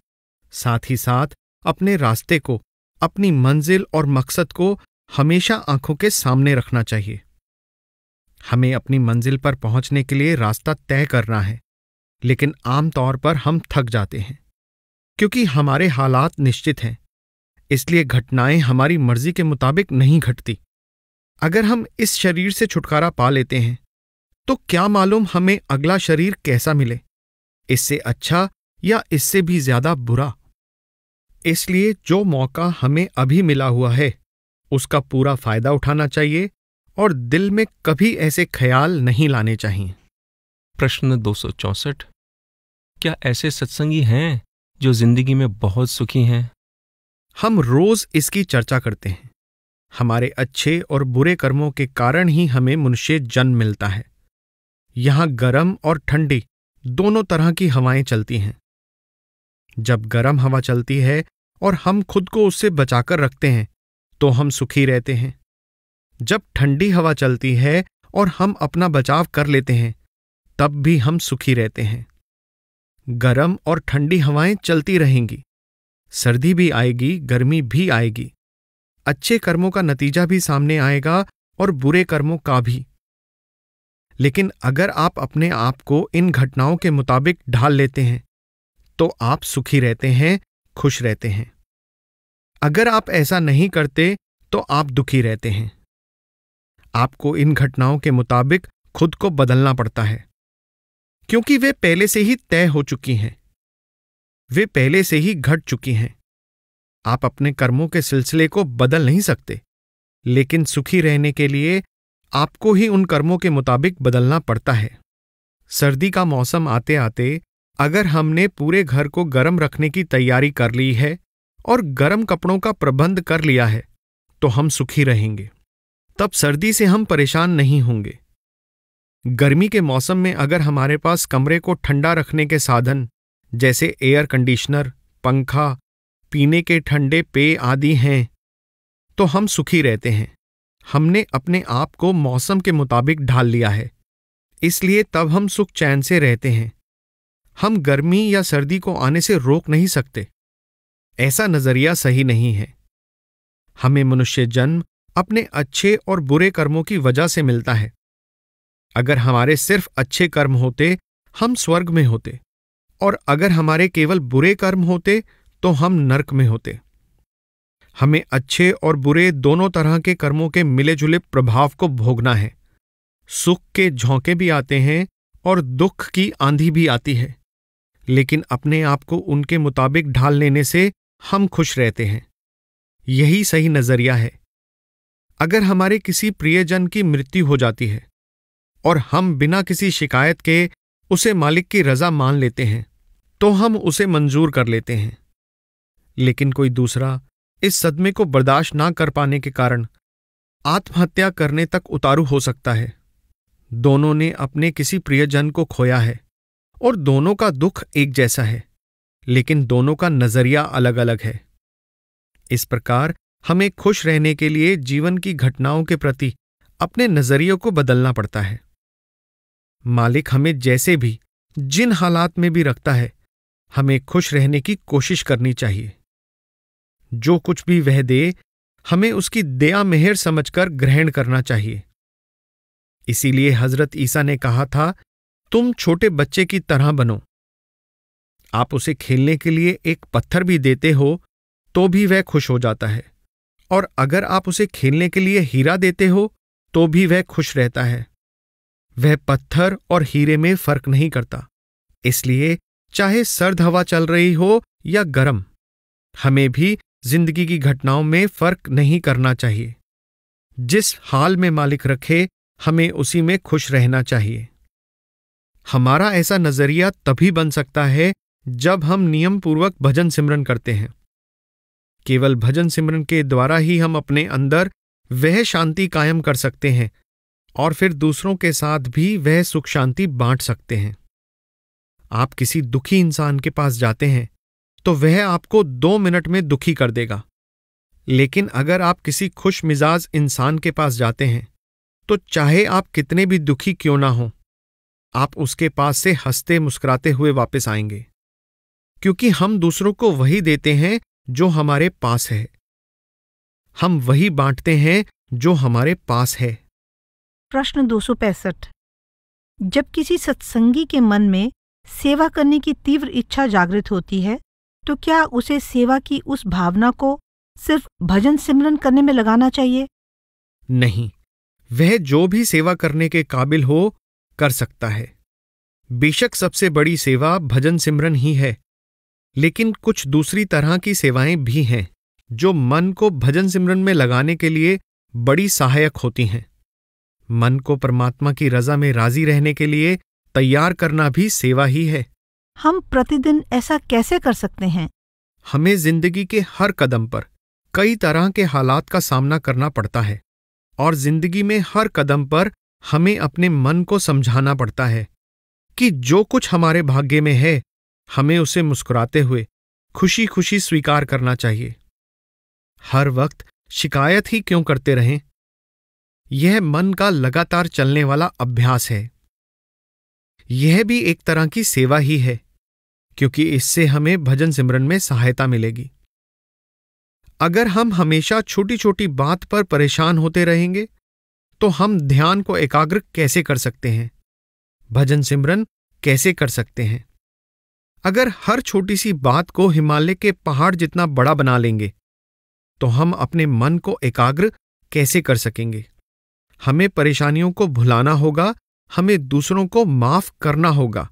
साथ ही साथ अपने रास्ते को अपनी मंजिल और मकसद को हमेशा आंखों के सामने रखना चाहिए हमें अपनी मंजिल पर पहुंचने के लिए रास्ता तय करना है लेकिन आमतौर पर हम थक जाते हैं क्योंकि हमारे हालात निश्चित हैं इसलिए घटनाएं हमारी मर्जी के मुताबिक नहीं घटती अगर हम इस शरीर से छुटकारा पा लेते हैं तो क्या मालूम हमें अगला शरीर कैसा मिले इससे अच्छा या इससे भी ज्यादा बुरा इसलिए जो मौका हमें अभी मिला हुआ है उसका पूरा फायदा उठाना चाहिए और दिल में कभी ऐसे ख्याल नहीं लाने चाहिए प्रश्न दो क्या ऐसे सत्संगी हैं जो जिंदगी में बहुत सुखी हैं हम रोज इसकी चर्चा करते हैं हमारे अच्छे और बुरे कर्मों के कारण ही हमें मनुष्य जन्म मिलता है यहां गर्म और ठंडी दोनों तरह की हवाएं चलती हैं जब गर्म हवा चलती है और हम खुद को उससे बचाकर रखते हैं तो हम सुखी रहते हैं जब ठंडी हवा चलती है और हम अपना बचाव कर लेते हैं तब भी हम सुखी रहते हैं गर्म और ठंडी हवाएं चलती रहेंगी सर्दी भी आएगी गर्मी भी आएगी अच्छे कर्मों का नतीजा भी सामने आएगा और बुरे कर्मों का भी लेकिन अगर आप अपने आप को इन घटनाओं के मुताबिक ढाल लेते हैं तो आप सुखी रहते हैं खुश रहते हैं अगर आप ऐसा नहीं करते तो आप दुखी रहते हैं आपको इन घटनाओं के मुताबिक खुद को बदलना पड़ता है क्योंकि वे पहले से ही तय हो चुकी हैं वे पहले से ही घट चुकी हैं आप अपने कर्मों के सिलसिले को बदल नहीं सकते लेकिन सुखी रहने के लिए आपको ही उन कर्मों के मुताबिक बदलना पड़ता है सर्दी का मौसम आते आते अगर हमने पूरे घर को गर्म रखने की तैयारी कर ली है और गर्म कपड़ों का प्रबंध कर लिया है तो हम सुखी रहेंगे तब सर्दी से हम परेशान नहीं होंगे गर्मी के मौसम में अगर हमारे पास कमरे को ठंडा रखने के साधन जैसे एयर कंडीशनर पंखा पीने के ठंडे पेय आदि हैं तो हम सुखी रहते हैं हमने अपने आप को मौसम के मुताबिक ढाल लिया है इसलिए तब हम सुख चैन से रहते हैं हम गर्मी या सर्दी को आने से रोक नहीं सकते ऐसा नजरिया सही नहीं है हमें मनुष्य जन्म अपने अच्छे और बुरे कर्मों की वजह से मिलता है अगर हमारे सिर्फ अच्छे कर्म होते हम स्वर्ग में होते और अगर हमारे केवल बुरे कर्म होते तो हम नरक में होते हमें अच्छे और बुरे दोनों तरह के कर्मों के मिले जुले प्रभाव को भोगना है सुख के झोंके भी आते हैं और दुख की आंधी भी आती है लेकिन अपने आप को उनके मुताबिक ढाल लेने से हम खुश रहते हैं यही सही नजरिया है अगर हमारे किसी प्रियजन की मृत्यु हो जाती है और हम बिना किसी शिकायत के उसे मालिक की रजा मान लेते हैं तो हम उसे मंजूर कर लेते हैं लेकिन कोई दूसरा इस सदमे को बर्दाश्त ना कर पाने के कारण आत्महत्या करने तक उतारू हो सकता है दोनों ने अपने किसी प्रियजन को खोया है और दोनों का दुख एक जैसा है लेकिन दोनों का नजरिया अलग अलग है इस प्रकार हमें खुश रहने के लिए जीवन की घटनाओं के प्रति अपने नजरियों को बदलना पड़ता है मालिक हमें जैसे भी जिन हालात में भी रखता है हमें खुश रहने की कोशिश करनी चाहिए जो कुछ भी वह दे हमें उसकी दया मेहर समझकर ग्रहण करना चाहिए इसीलिए हजरत ईसा ने कहा था तुम छोटे बच्चे की तरह बनो आप उसे खेलने के लिए एक पत्थर भी देते हो तो भी वह खुश हो जाता है और अगर आप उसे खेलने के लिए हीरा देते हो तो भी वह खुश रहता है वह पत्थर और हीरे में फर्क नहीं करता इसलिए चाहे सर्द हवा चल रही हो या गर्म हमें भी जिंदगी की घटनाओं में फर्क नहीं करना चाहिए जिस हाल में मालिक रखे हमें उसी में खुश रहना चाहिए हमारा ऐसा नजरिया तभी बन सकता है जब हम नियम पूर्वक भजन सिमरन करते हैं केवल भजन सिमरन के द्वारा ही हम अपने अंदर वह शांति कायम कर सकते हैं और फिर दूसरों के साथ भी वह सुख शांति बांट सकते हैं आप किसी दुखी इंसान के पास जाते हैं तो वह आपको दो मिनट में दुखी कर देगा लेकिन अगर आप किसी खुश मिजाज इंसान के पास जाते हैं तो चाहे आप कितने भी दुखी क्यों ना हो आप उसके पास से हंसते मुस्कुराते हुए वापस आएंगे क्योंकि हम दूसरों को वही देते हैं जो हमारे पास है हम वही बांटते हैं जो हमारे पास है प्रश्न दो जब किसी सत्संगी के मन में सेवा करने की तीव्र इच्छा जागृत होती है तो क्या उसे सेवा की उस भावना को सिर्फ भजन सिमरन करने में लगाना चाहिए नहीं वह जो भी सेवा करने के काबिल हो कर सकता है बेशक सबसे बड़ी सेवा भजन सिमरन ही है लेकिन कुछ दूसरी तरह की सेवाएं भी हैं जो मन को भजन सिमरन में लगाने के लिए बड़ी सहायक होती हैं मन को परमात्मा की रजा में राजी रहने के लिए तैयार करना भी सेवा ही है हम प्रतिदिन ऐसा कैसे कर सकते हैं हमें जिंदगी के हर कदम पर कई तरह के हालात का सामना करना पड़ता है और जिंदगी में हर कदम पर हमें अपने मन को समझाना पड़ता है कि जो कुछ हमारे भाग्य में है हमें उसे मुस्कुराते हुए खुशी खुशी स्वीकार करना चाहिए हर वक्त शिकायत ही क्यों करते रहें यह मन का लगातार चलने वाला अभ्यास है यह भी एक तरह की सेवा ही है क्योंकि इससे हमें भजन सिमरन में सहायता मिलेगी अगर हम हमेशा छोटी छोटी बात पर परेशान होते रहेंगे तो हम ध्यान को एकाग्र कैसे कर सकते हैं भजन सिमरन कैसे कर सकते हैं अगर हर छोटी सी बात को हिमालय के पहाड़ जितना बड़ा बना लेंगे तो हम अपने मन को एकाग्र कैसे कर सकेंगे हमें परेशानियों को भुलाना होगा हमें दूसरों को माफ करना होगा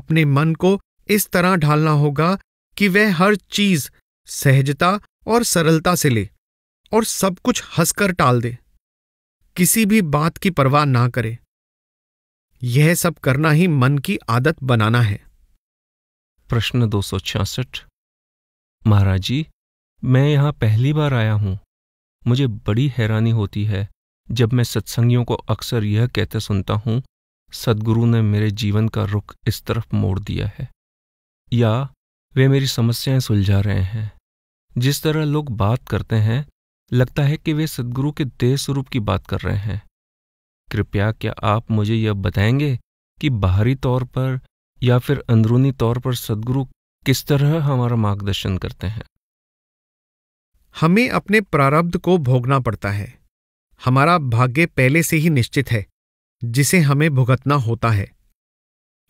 अपने मन को इस तरह ढालना होगा कि वह हर चीज सहजता और सरलता से ले और सब कुछ हंसकर टाल दे किसी भी बात की परवाह ना करे यह सब करना ही मन की आदत बनाना है प्रश्न दो महाराज जी मैं यहां पहली बार आया हूं मुझे बड़ी हैरानी होती है जब मैं सत्संगियों को अक्सर यह कहते सुनता हूं सदगुरु ने मेरे जीवन का रुख इस तरफ मोड़ दिया है या वे मेरी समस्याएं सुलझा रहे हैं जिस तरह लोग बात करते हैं लगता है कि वे सदगुरु के देह स्वरूप की बात कर रहे हैं कृपया क्या आप मुझे यह बताएंगे कि बाहरी तौर पर या फिर अंदरूनी तौर पर सदगुरु किस तरह हमारा मार्गदर्शन करते हैं हमें अपने प्रारब्ध को भोगना पड़ता है हमारा भाग्य पहले से ही निश्चित है जिसे हमें भुगतना होता है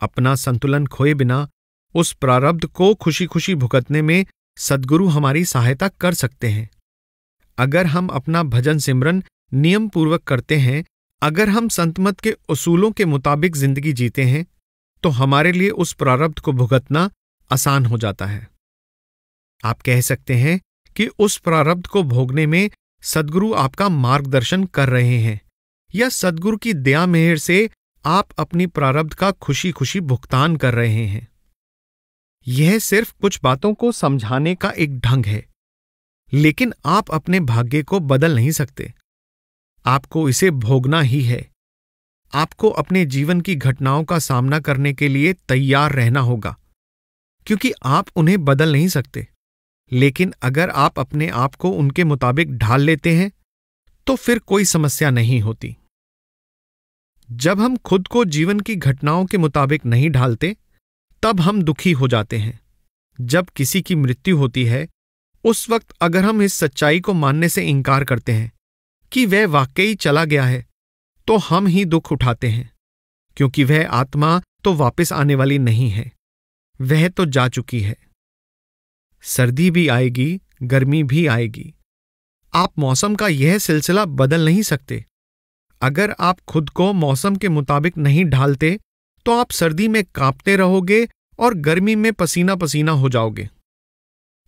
अपना संतुलन खोए बिना उस प्रारब्ध को खुशी खुशी भुगतने में सदगुरु हमारी सहायता कर सकते हैं अगर हम अपना भजन सिमरन नियम पूर्वक करते हैं अगर हम संतमत के उसूलों के मुताबिक जिंदगी जीते हैं तो हमारे लिए उस प्रारब्ध को भुगतना आसान हो जाता है आप कह सकते हैं कि उस प्रारब्ध को भोगने में सदगुरु आपका मार्गदर्शन कर रहे हैं या सदगुरु की दया मेहर से आप अपनी प्रारब्ध का खुशी खुशी भुगतान कर रहे हैं यह सिर्फ कुछ बातों को समझाने का एक ढंग है लेकिन आप अपने भाग्य को बदल नहीं सकते आपको इसे भोगना ही है आपको अपने जीवन की घटनाओं का सामना करने के लिए तैयार रहना होगा क्योंकि आप उन्हें बदल नहीं सकते लेकिन अगर आप अपने आप को उनके मुताबिक ढाल लेते हैं तो फिर कोई समस्या नहीं होती जब हम खुद को जीवन की घटनाओं के मुताबिक नहीं ढालते तब हम दुखी हो जाते हैं जब किसी की मृत्यु होती है उस वक्त अगर हम इस सच्चाई को मानने से इनकार करते हैं कि वह वाकई चला गया है तो हम ही दुख उठाते हैं क्योंकि वह आत्मा तो वापस आने वाली नहीं है वह तो जा चुकी है सर्दी भी आएगी गर्मी भी आएगी आप मौसम का यह सिलसिला बदल नहीं सकते अगर आप खुद को मौसम के मुताबिक नहीं ढालते तो आप सर्दी में कांपते रहोगे और गर्मी में पसीना पसीना हो जाओगे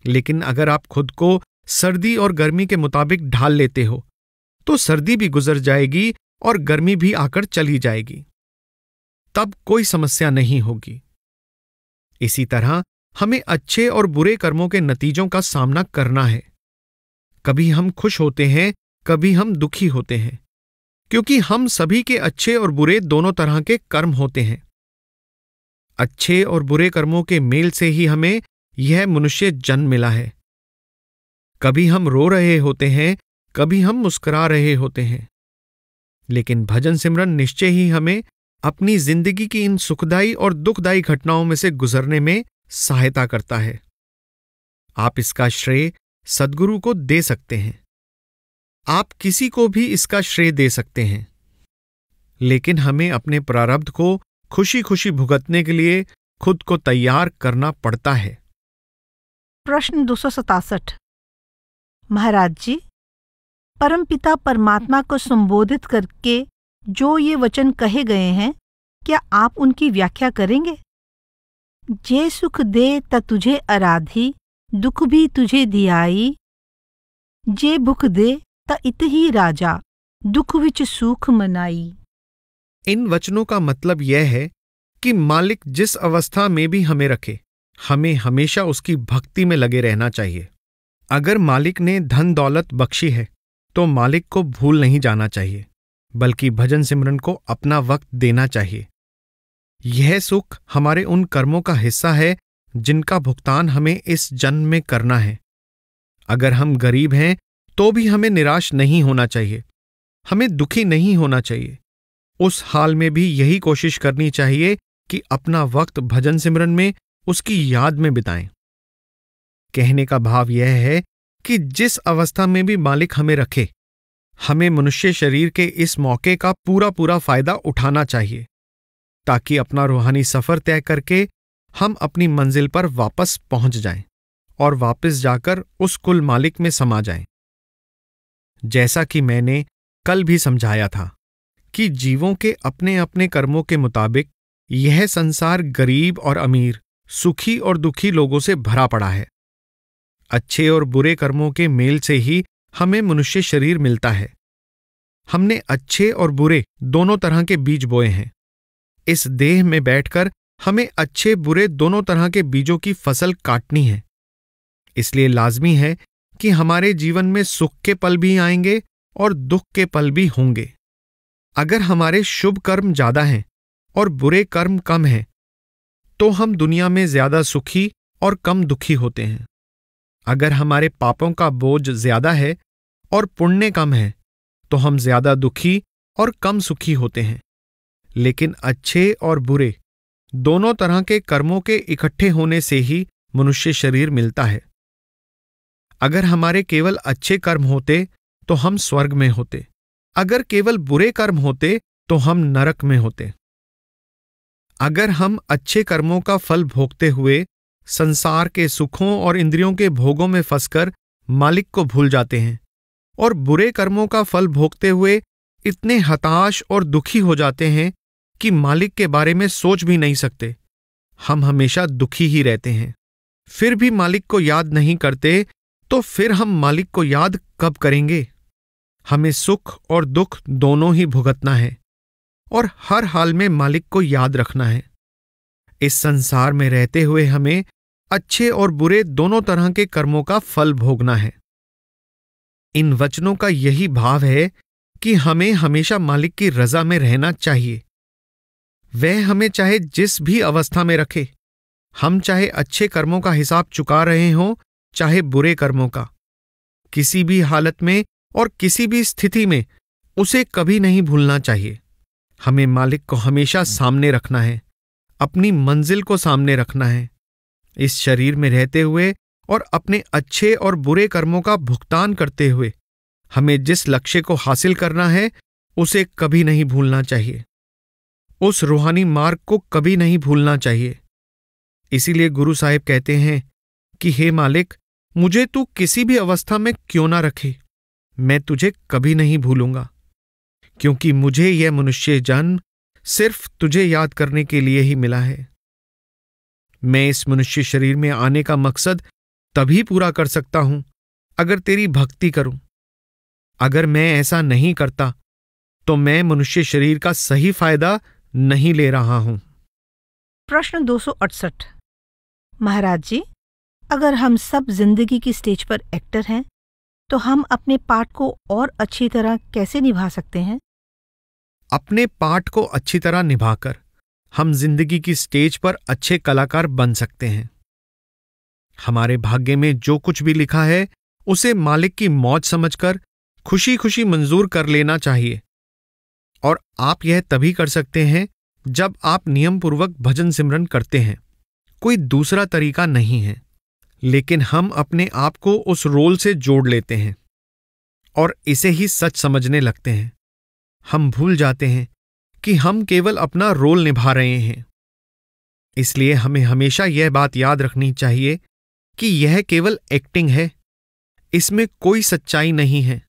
लेकिन अगर आप खुद को सर्दी और गर्मी के मुताबिक ढाल लेते हो तो सर्दी भी गुजर जाएगी और गर्मी भी आकर चली जाएगी तब कोई समस्या नहीं होगी इसी तरह हमें अच्छे और बुरे कर्मों के नतीजों का सामना करना है कभी हम खुश होते हैं कभी हम दुखी होते हैं क्योंकि हम सभी के अच्छे और बुरे दोनों तरह के कर्म होते हैं अच्छे और बुरे कर्मों के मेल से ही हमें यह मनुष्य जन्म मिला है कभी हम रो रहे होते हैं कभी हम मुस्कुरा रहे होते हैं लेकिन भजन सिमरन निश्चय ही हमें अपनी जिंदगी की इन सुखदायी और दुखदायी घटनाओं में से गुजरने में सहायता करता है आप इसका श्रेय सदगुरु को दे सकते हैं आप किसी को भी इसका श्रेय दे सकते हैं लेकिन हमें अपने प्रारब्ध को खुशी खुशी भुगतने के लिए खुद को तैयार करना पड़ता है प्रश्न दो महाराज जी परमपिता परमात्मा को संबोधित करके जो ये वचन कहे गए हैं क्या आप उनकी व्याख्या करेंगे जे सुख दे त तुझे अराधी दुख भी तुझे दियाई जे भुख दे त इत ही राजा दुख विच सुख मनाई इन वचनों का मतलब यह है कि मालिक जिस अवस्था में भी हमें रखे हमें हमेशा उसकी भक्ति में लगे रहना चाहिए अगर मालिक ने धन दौलत बख्शी है तो मालिक को भूल नहीं जाना चाहिए बल्कि भजन सिमरन को अपना वक्त देना चाहिए यह सुख हमारे उन कर्मों का हिस्सा है जिनका भुगतान हमें इस जन्म में करना है अगर हम गरीब हैं तो भी हमें निराश नहीं होना चाहिए हमें दुखी नहीं होना चाहिए उस हाल में भी यही कोशिश करनी चाहिए कि अपना वक्त भजन सिमरन में उसकी याद में बिताएं कहने का भाव यह है कि जिस अवस्था में भी मालिक हमें रखे हमें मनुष्य शरीर के इस मौके का पूरा पूरा फायदा उठाना चाहिए ताकि अपना रूहानी सफ़र तय करके हम अपनी मंजिल पर वापस पहुंच जाएं और वापस जाकर उस कुल मालिक में समा जाएं। जैसा कि मैंने कल भी समझाया था कि जीवों के अपने अपने कर्मों के मुताबिक यह संसार गरीब और अमीर सुखी और दुखी लोगों से भरा पड़ा है अच्छे और बुरे कर्मों के मेल से ही हमें मनुष्य शरीर मिलता है हमने अच्छे और बुरे दोनों तरह के बीज बोए हैं इस देह में बैठकर हमें अच्छे बुरे दोनों तरह के बीजों की फसल काटनी है इसलिए लाजमी है कि हमारे जीवन में सुख के पल भी आएंगे और दुख के पल भी होंगे अगर हमारे शुभ कर्म ज्यादा हैं और बुरे कर्म कम हैं तो हम दुनिया में ज्यादा सुखी और कम दुखी होते हैं अगर हमारे पापों का बोझ ज्यादा है और पुण्य कम है तो हम ज्यादा दुखी और कम सुखी होते हैं लेकिन अच्छे और बुरे दोनों तरह के कर्मों के इकट्ठे होने से ही मनुष्य शरीर मिलता है अगर हमारे केवल अच्छे कर्म होते तो हम स्वर्ग में होते अगर केवल बुरे कर्म होते तो हम नरक में होते अगर हम अच्छे कर्मों का फल भोगते हुए संसार के सुखों और इंद्रियों के भोगों में फंसकर मालिक को भूल जाते हैं और बुरे कर्मों का फल भोगते हुए इतने हताश और दुखी हो जाते हैं कि मालिक के बारे में सोच भी नहीं सकते हम हमेशा दुखी ही रहते हैं फिर भी मालिक को याद नहीं करते तो फिर हम मालिक को याद कब करेंगे हमें सुख और दुख दोनों ही भुगतना है और हर हाल में मालिक को याद रखना है इस संसार में रहते हुए हमें अच्छे और बुरे दोनों तरह के कर्मों का फल भोगना है इन वचनों का यही भाव है कि हमें हमेशा मालिक की रजा में रहना चाहिए वह हमें चाहे जिस भी अवस्था में रखे हम चाहे अच्छे कर्मों का हिसाब चुका रहे हों चाहे बुरे कर्मों का किसी भी हालत में और किसी भी स्थिति में उसे कभी नहीं भूलना चाहिए हमें मालिक को हमेशा सामने रखना है अपनी मंजिल को सामने रखना है इस शरीर में रहते हुए और अपने अच्छे और बुरे कर्मों का भुगतान करते हुए हमें जिस लक्ष्य को हासिल करना है उसे कभी नहीं भूलना चाहिए उस रूहानी मार्ग को कभी नहीं भूलना चाहिए इसीलिए गुरु साहिब कहते हैं कि हे मालिक मुझे तू किसी भी अवस्था में क्यों ना रखे मैं तुझे कभी नहीं भूलूंगा क्योंकि मुझे यह मनुष्य जन्म सिर्फ तुझे याद करने के लिए ही मिला है मैं इस मनुष्य शरीर में आने का मकसद तभी पूरा कर सकता हूं अगर तेरी भक्ति करूं अगर मैं ऐसा नहीं करता तो मैं मनुष्य शरीर का सही फायदा नहीं ले रहा हूं प्रश्न दो महाराज जी अगर हम सब जिंदगी की स्टेज पर एक्टर हैं तो हम अपने पाठ को और अच्छी तरह कैसे निभा सकते हैं अपने पाठ को अच्छी तरह निभाकर हम जिंदगी की स्टेज पर अच्छे कलाकार बन सकते हैं हमारे भाग्य में जो कुछ भी लिखा है उसे मालिक की मौज समझकर खुशी खुशी मंजूर कर लेना चाहिए और आप यह तभी कर सकते हैं जब आप नियमपूर्वक भजन सिमरन करते हैं कोई दूसरा तरीका नहीं है लेकिन हम अपने आप को उस रोल से जोड़ लेते हैं और इसे ही सच समझने लगते हैं हम भूल जाते हैं कि हम केवल अपना रोल निभा रहे हैं इसलिए हमें हमेशा यह बात याद रखनी चाहिए कि यह केवल एक्टिंग है इसमें कोई सच्चाई नहीं है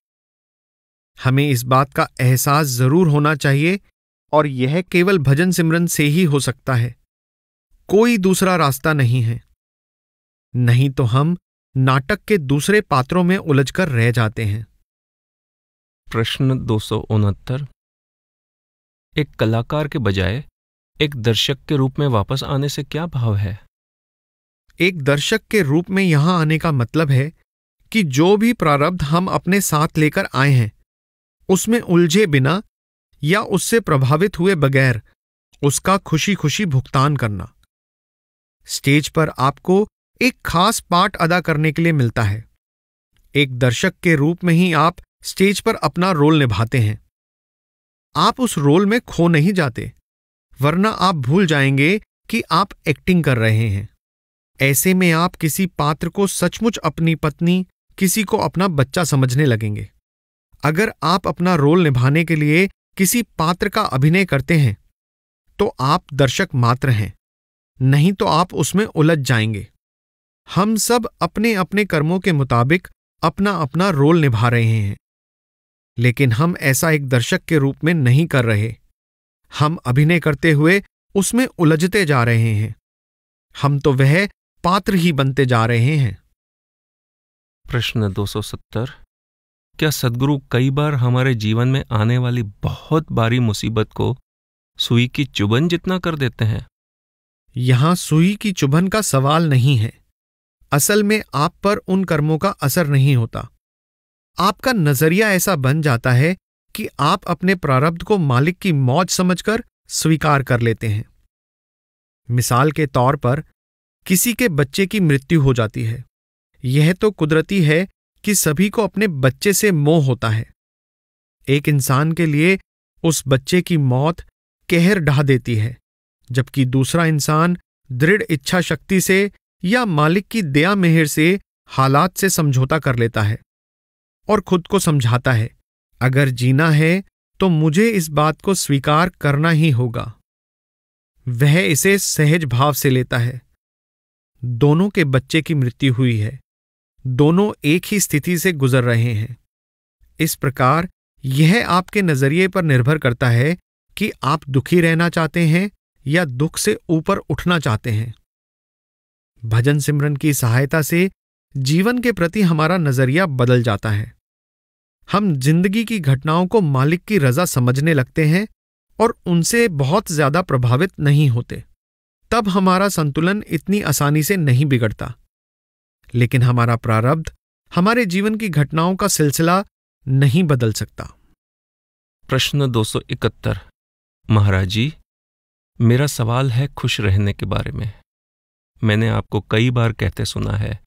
हमें इस बात का एहसास जरूर होना चाहिए और यह केवल भजन सिमरन से ही हो सकता है कोई दूसरा रास्ता नहीं है नहीं तो हम नाटक के दूसरे पात्रों में उलझकर रह जाते हैं प्रश्न दो एक कलाकार के बजाय एक दर्शक के रूप में वापस आने से क्या भाव है एक दर्शक के रूप में यहां आने का मतलब है कि जो भी प्रारब्ध हम अपने साथ लेकर आए हैं उसमें उलझे बिना या उससे प्रभावित हुए बगैर उसका खुशी खुशी भुगतान करना स्टेज पर आपको एक खास पार्ट अदा करने के लिए मिलता है एक दर्शक के रूप में ही आप स्टेज पर अपना रोल निभाते हैं आप उस रोल में खो नहीं जाते वरना आप भूल जाएंगे कि आप एक्टिंग कर रहे हैं ऐसे में आप किसी पात्र को सचमुच अपनी पत्नी किसी को अपना बच्चा समझने लगेंगे अगर आप अपना रोल निभाने के लिए किसी पात्र का अभिनय करते हैं तो आप दर्शक मात्र हैं नहीं तो आप उसमें उलझ जाएंगे हम सब अपने अपने कर्मों के मुताबिक अपना अपना रोल निभा रहे हैं लेकिन हम ऐसा एक दर्शक के रूप में नहीं कर रहे हम अभिनय करते हुए उसमें उलझते जा रहे हैं हम तो वह पात्र ही बनते जा रहे हैं प्रश्न 270 क्या सदगुरु कई बार हमारे जीवन में आने वाली बहुत बारी मुसीबत को सुई की चुभन जितना कर देते हैं यहां सुई की चुभन का सवाल नहीं है असल में आप पर उन कर्मों का असर नहीं होता आपका नजरिया ऐसा बन जाता है कि आप अपने प्रारब्ध को मालिक की मौज समझकर स्वीकार कर लेते हैं मिसाल के तौर पर किसी के बच्चे की मृत्यु हो जाती है यह तो कुदरती है कि सभी को अपने बच्चे से मोह होता है एक इंसान के लिए उस बच्चे की मौत कहर ढा देती है जबकि दूसरा इंसान दृढ़ इच्छा शक्ति से या मालिक की दया मेहर से हालात से समझौता कर लेता है और खुद को समझाता है अगर जीना है तो मुझे इस बात को स्वीकार करना ही होगा वह इसे सहज भाव से लेता है दोनों के बच्चे की मृत्यु हुई है दोनों एक ही स्थिति से गुजर रहे हैं इस प्रकार यह आपके नजरिए पर निर्भर करता है कि आप दुखी रहना चाहते हैं या दुख से ऊपर उठना चाहते हैं भजन सिमरन की सहायता से जीवन के प्रति हमारा नजरिया बदल जाता है हम जिंदगी की घटनाओं को मालिक की रजा समझने लगते हैं और उनसे बहुत ज्यादा प्रभावित नहीं होते तब हमारा संतुलन इतनी आसानी से नहीं बिगड़ता लेकिन हमारा प्रारब्ध हमारे जीवन की घटनाओं का सिलसिला नहीं बदल सकता प्रश्न 271 महाराज जी मेरा सवाल है खुश रहने के बारे में मैंने आपको कई बार कहते सुना है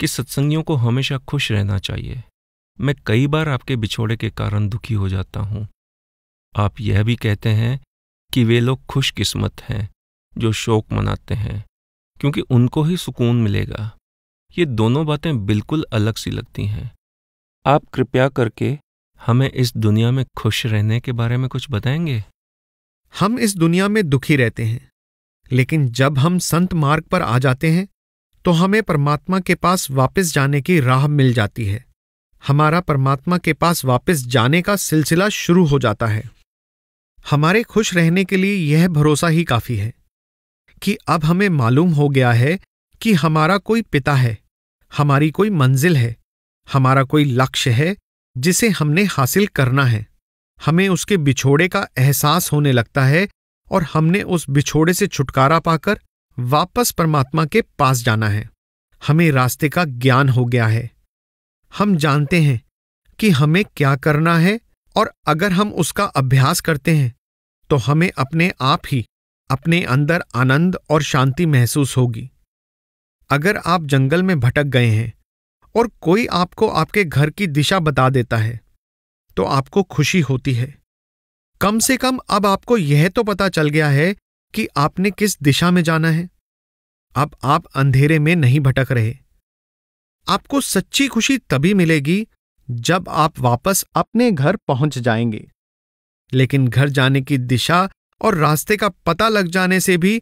कि सत्संगियों को हमेशा खुश रहना चाहिए मैं कई बार आपके बिछोड़े के कारण दुखी हो जाता हूं आप यह भी कहते हैं कि वे लोग खुशकिस्मत हैं जो शोक मनाते हैं क्योंकि उनको ही सुकून मिलेगा ये दोनों बातें बिल्कुल अलग सी लगती हैं आप कृपया करके हमें इस दुनिया में खुश रहने के बारे में कुछ बताएंगे हम इस दुनिया में दुखी रहते हैं लेकिन जब हम संत मार्ग पर आ जाते हैं तो हमें परमात्मा के पास वापस जाने की राह मिल जाती है हमारा परमात्मा के पास वापस जाने का सिलसिला शुरू हो जाता है हमारे खुश रहने के लिए यह भरोसा ही काफी है कि अब हमें मालूम हो गया है कि हमारा कोई पिता है हमारी कोई मंजिल है हमारा कोई लक्ष्य है जिसे हमने हासिल करना है हमें उसके बिछोड़े का एहसास होने लगता है और हमने उस बिछोड़े से छुटकारा पाकर वापस परमात्मा के पास जाना है हमें रास्ते का ज्ञान हो गया है हम जानते हैं कि हमें क्या करना है और अगर हम उसका अभ्यास करते हैं तो हमें अपने आप ही अपने अंदर आनंद और शांति महसूस होगी अगर आप जंगल में भटक गए हैं और कोई आपको आपके घर की दिशा बता देता है तो आपको खुशी होती है कम से कम अब आपको यह तो पता चल गया है कि आपने किस दिशा में जाना है अब आप अंधेरे में नहीं भटक रहे आपको सच्ची खुशी तभी मिलेगी जब आप वापस अपने घर पहुंच जाएंगे लेकिन घर जाने की दिशा और रास्ते का पता लग जाने से भी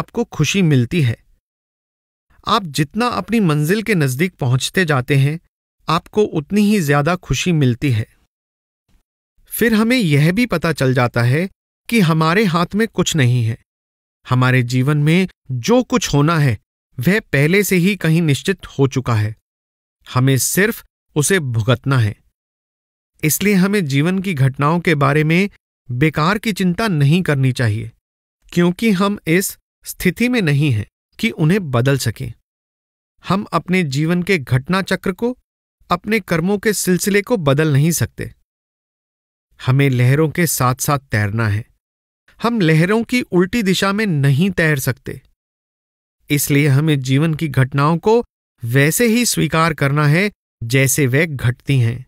आपको खुशी मिलती है आप जितना अपनी मंजिल के नज़दीक पहुंचते जाते हैं आपको उतनी ही ज्यादा खुशी मिलती है फिर हमें यह भी पता चल जाता है कि हमारे हाथ में कुछ नहीं है हमारे जीवन में जो कुछ होना है वह पहले से ही कहीं निश्चित हो चुका है हमें सिर्फ उसे भुगतना है इसलिए हमें जीवन की घटनाओं के बारे में बेकार की चिंता नहीं करनी चाहिए क्योंकि हम इस स्थिति में नहीं हैं कि उन्हें बदल सकें हम अपने जीवन के घटना चक्र को अपने कर्मों के सिलसिले को बदल नहीं सकते हमें लहरों के साथ साथ तैरना है हम लहरों की उल्टी दिशा में नहीं तैर सकते इसलिए हमें जीवन की घटनाओं को वैसे ही स्वीकार करना है जैसे वे घटती हैं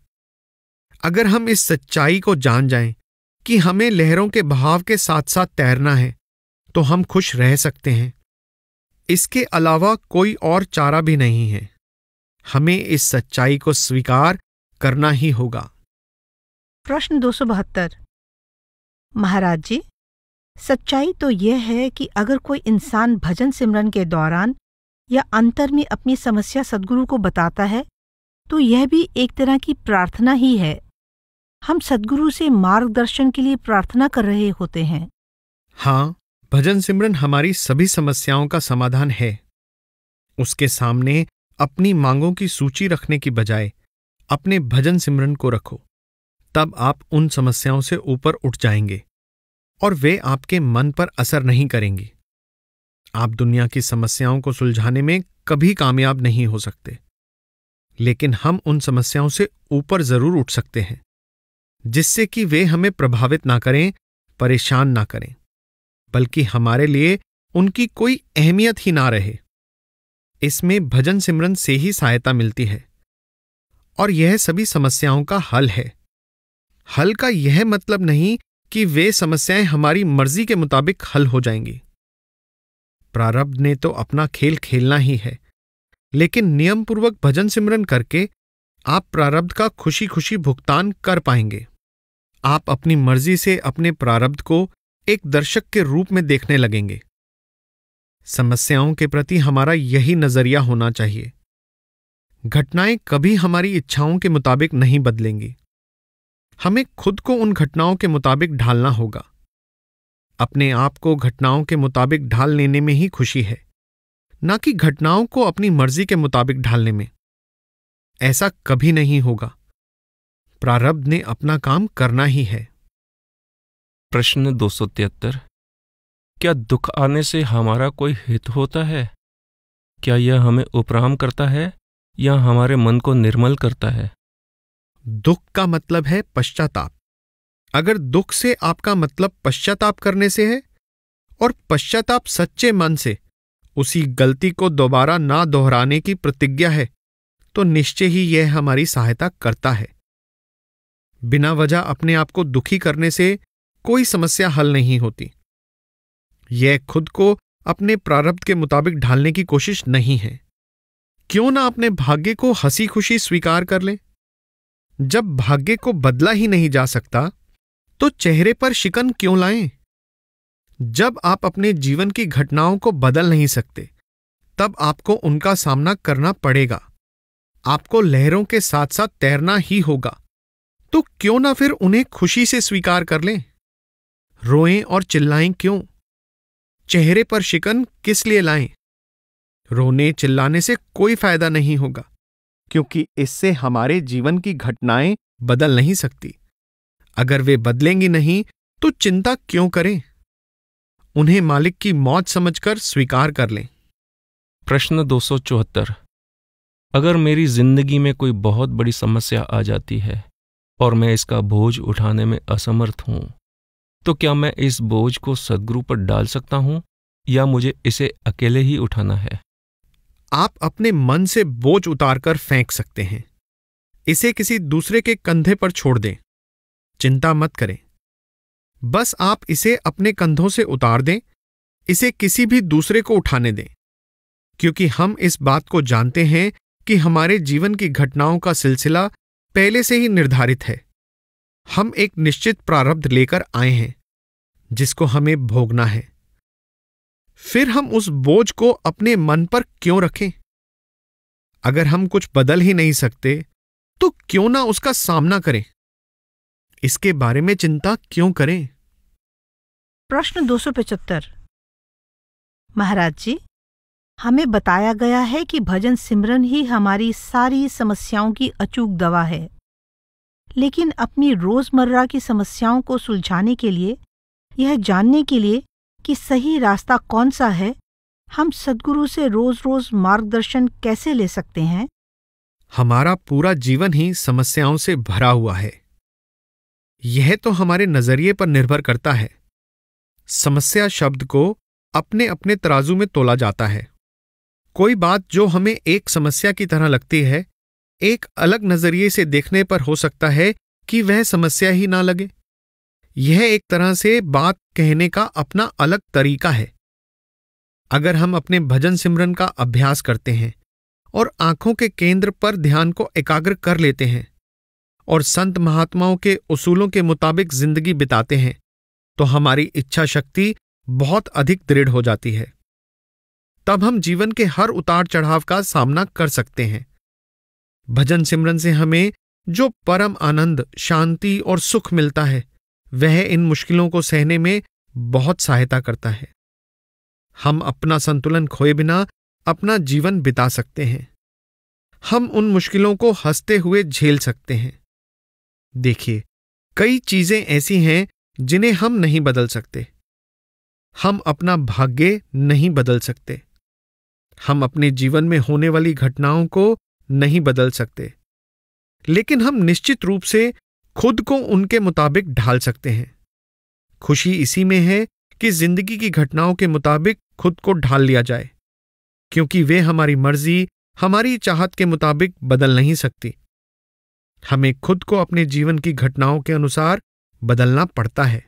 अगर हम इस सच्चाई को जान जाएं कि हमें लहरों के बहाव के साथ साथ तैरना है तो हम खुश रह सकते हैं इसके अलावा कोई और चारा भी नहीं है हमें इस सच्चाई को स्वीकार करना ही होगा प्रश्न दो महाराज जी सच्चाई तो यह है कि अगर कोई इंसान भजन सिमरन के दौरान या अंतर में अपनी समस्या सदगुरु को बताता है तो यह भी एक तरह की प्रार्थना ही है हम सदगुरु से मार्गदर्शन के लिए प्रार्थना कर रहे होते हैं हाँ भजन सिमरन हमारी सभी समस्याओं का समाधान है उसके सामने अपनी मांगों की सूची रखने की बजाय अपने भजन सिमरन को रखो तब आप उन समस्याओं से ऊपर उठ जाएंगे और वे आपके मन पर असर नहीं करेंगी आप दुनिया की समस्याओं को सुलझाने में कभी कामयाब नहीं हो सकते लेकिन हम उन समस्याओं से ऊपर जरूर उठ सकते हैं जिससे कि वे हमें प्रभावित ना करें परेशान ना करें बल्कि हमारे लिए उनकी कोई अहमियत ही ना रहे इसमें भजन सिमरन से ही सहायता मिलती है और यह सभी समस्याओं का हल है हल का यह मतलब नहीं कि वे समस्याएं हमारी मर्जी के मुताबिक हल हो जाएंगी प्रारब्ध ने तो अपना खेल खेलना ही है लेकिन नियमपूर्वक भजन सिमरन करके आप प्रारब्ध का खुशी खुशी भुगतान कर पाएंगे आप अपनी मर्जी से अपने प्रारब्ध को एक दर्शक के रूप में देखने लगेंगे समस्याओं के प्रति हमारा यही नजरिया होना चाहिए घटनाएं कभी हमारी इच्छाओं के मुताबिक नहीं बदलेंगी हमें खुद को उन घटनाओं के मुताबिक ढालना होगा अपने आप को घटनाओं के मुताबिक ढाल लेने में ही खुशी है ना कि घटनाओं को अपनी मर्जी के मुताबिक ढालने में ऐसा कभी नहीं होगा प्रारब्ध ने अपना काम करना ही है प्रश्न दो सौ तिहत्तर क्या दुख आने से हमारा कोई हित होता है क्या यह हमें उपराम करता है या हमारे मन को निर्मल करता है दुख का मतलब है पश्चाताप अगर दुख से आपका मतलब पश्चाताप करने से है और पश्चाताप सच्चे मन से उसी गलती को दोबारा ना दोहराने की प्रतिज्ञा है तो निश्चय ही यह हमारी सहायता करता है बिना वजह अपने आप को दुखी करने से कोई समस्या हल नहीं होती यह खुद को अपने प्रारब्ध के मुताबिक ढालने की कोशिश नहीं है क्यों ना अपने भाग्य को हंसी खुशी स्वीकार कर लें जब भाग्य को बदला ही नहीं जा सकता तो चेहरे पर शिकन क्यों लाएं? जब आप अपने जीवन की घटनाओं को बदल नहीं सकते तब आपको उनका सामना करना पड़ेगा आपको लहरों के साथ साथ तैरना ही होगा तो क्यों ना फिर उन्हें खुशी से स्वीकार कर लें रोएं और चिल्लाएं क्यों चेहरे पर शिकन किस लिए लाएं रोने चिल्लाने से कोई फायदा नहीं होगा क्योंकि इससे हमारे जीवन की घटनाएं बदल नहीं सकती अगर वे बदलेंगी नहीं तो चिंता क्यों करें उन्हें मालिक की मौत समझकर स्वीकार कर लें प्रश्न दो अगर मेरी जिंदगी में कोई बहुत बड़ी समस्या आ जाती है और मैं इसका बोझ उठाने में असमर्थ हूं तो क्या मैं इस बोझ को सदगुरु पर डाल सकता हूं या मुझे इसे अकेले ही उठाना है आप अपने मन से बोझ उतारकर फेंक सकते हैं इसे किसी दूसरे के कंधे पर छोड़ दें चिंता मत करें बस आप इसे अपने कंधों से उतार दें इसे किसी भी दूसरे को उठाने दें क्योंकि हम इस बात को जानते हैं कि हमारे जीवन की घटनाओं का सिलसिला पहले से ही निर्धारित है हम एक निश्चित प्रारब्ध लेकर आए हैं जिसको हमें भोगना है फिर हम उस बोझ को अपने मन पर क्यों रखें अगर हम कुछ बदल ही नहीं सकते तो क्यों ना उसका सामना करें इसके बारे में चिंता क्यों करें प्रश्न दो सौ पचहत्तर महाराज जी हमें बताया गया है कि भजन सिमरन ही हमारी सारी समस्याओं की अचूक दवा है लेकिन अपनी रोजमर्रा की समस्याओं को सुलझाने के लिए यह जानने के लिए कि सही रास्ता कौन सा है हम सदगुरु से रोज रोज मार्गदर्शन कैसे ले सकते हैं हमारा पूरा जीवन ही समस्याओं से भरा हुआ है यह तो हमारे नजरिए पर निर्भर करता है समस्या शब्द को अपने अपने तराजू में तोला जाता है कोई बात जो हमें एक समस्या की तरह लगती है एक अलग नजरिए से देखने पर हो सकता है कि वह समस्या ही ना लगे यह एक तरह से बात कहने का अपना अलग तरीका है अगर हम अपने भजन सिमरन का अभ्यास करते हैं और आंखों के केंद्र पर ध्यान को एकाग्र कर लेते हैं और संत महात्माओं के उसूलों के मुताबिक जिंदगी बिताते हैं तो हमारी इच्छा शक्ति बहुत अधिक दृढ़ हो जाती है तब हम जीवन के हर उतार चढ़ाव का सामना कर सकते हैं भजन सिमरन से हमें जो परम आनंद शांति और सुख मिलता है वह इन मुश्किलों को सहने में बहुत सहायता करता है हम अपना संतुलन खोए बिना अपना जीवन बिता सकते हैं हम उन मुश्किलों को हंसते हुए झेल सकते हैं देखिए कई चीजें ऐसी हैं जिन्हें हम नहीं बदल सकते हम अपना भाग्य नहीं बदल सकते हम अपने जीवन में होने वाली घटनाओं को नहीं बदल सकते लेकिन हम निश्चित रूप से खुद को उनके मुताबिक ढाल सकते हैं खुशी इसी में है कि जिंदगी की घटनाओं के मुताबिक खुद को ढाल लिया जाए क्योंकि वे हमारी मर्जी हमारी चाहत के मुताबिक बदल नहीं सकती हमें खुद को अपने जीवन की घटनाओं के अनुसार बदलना पड़ता है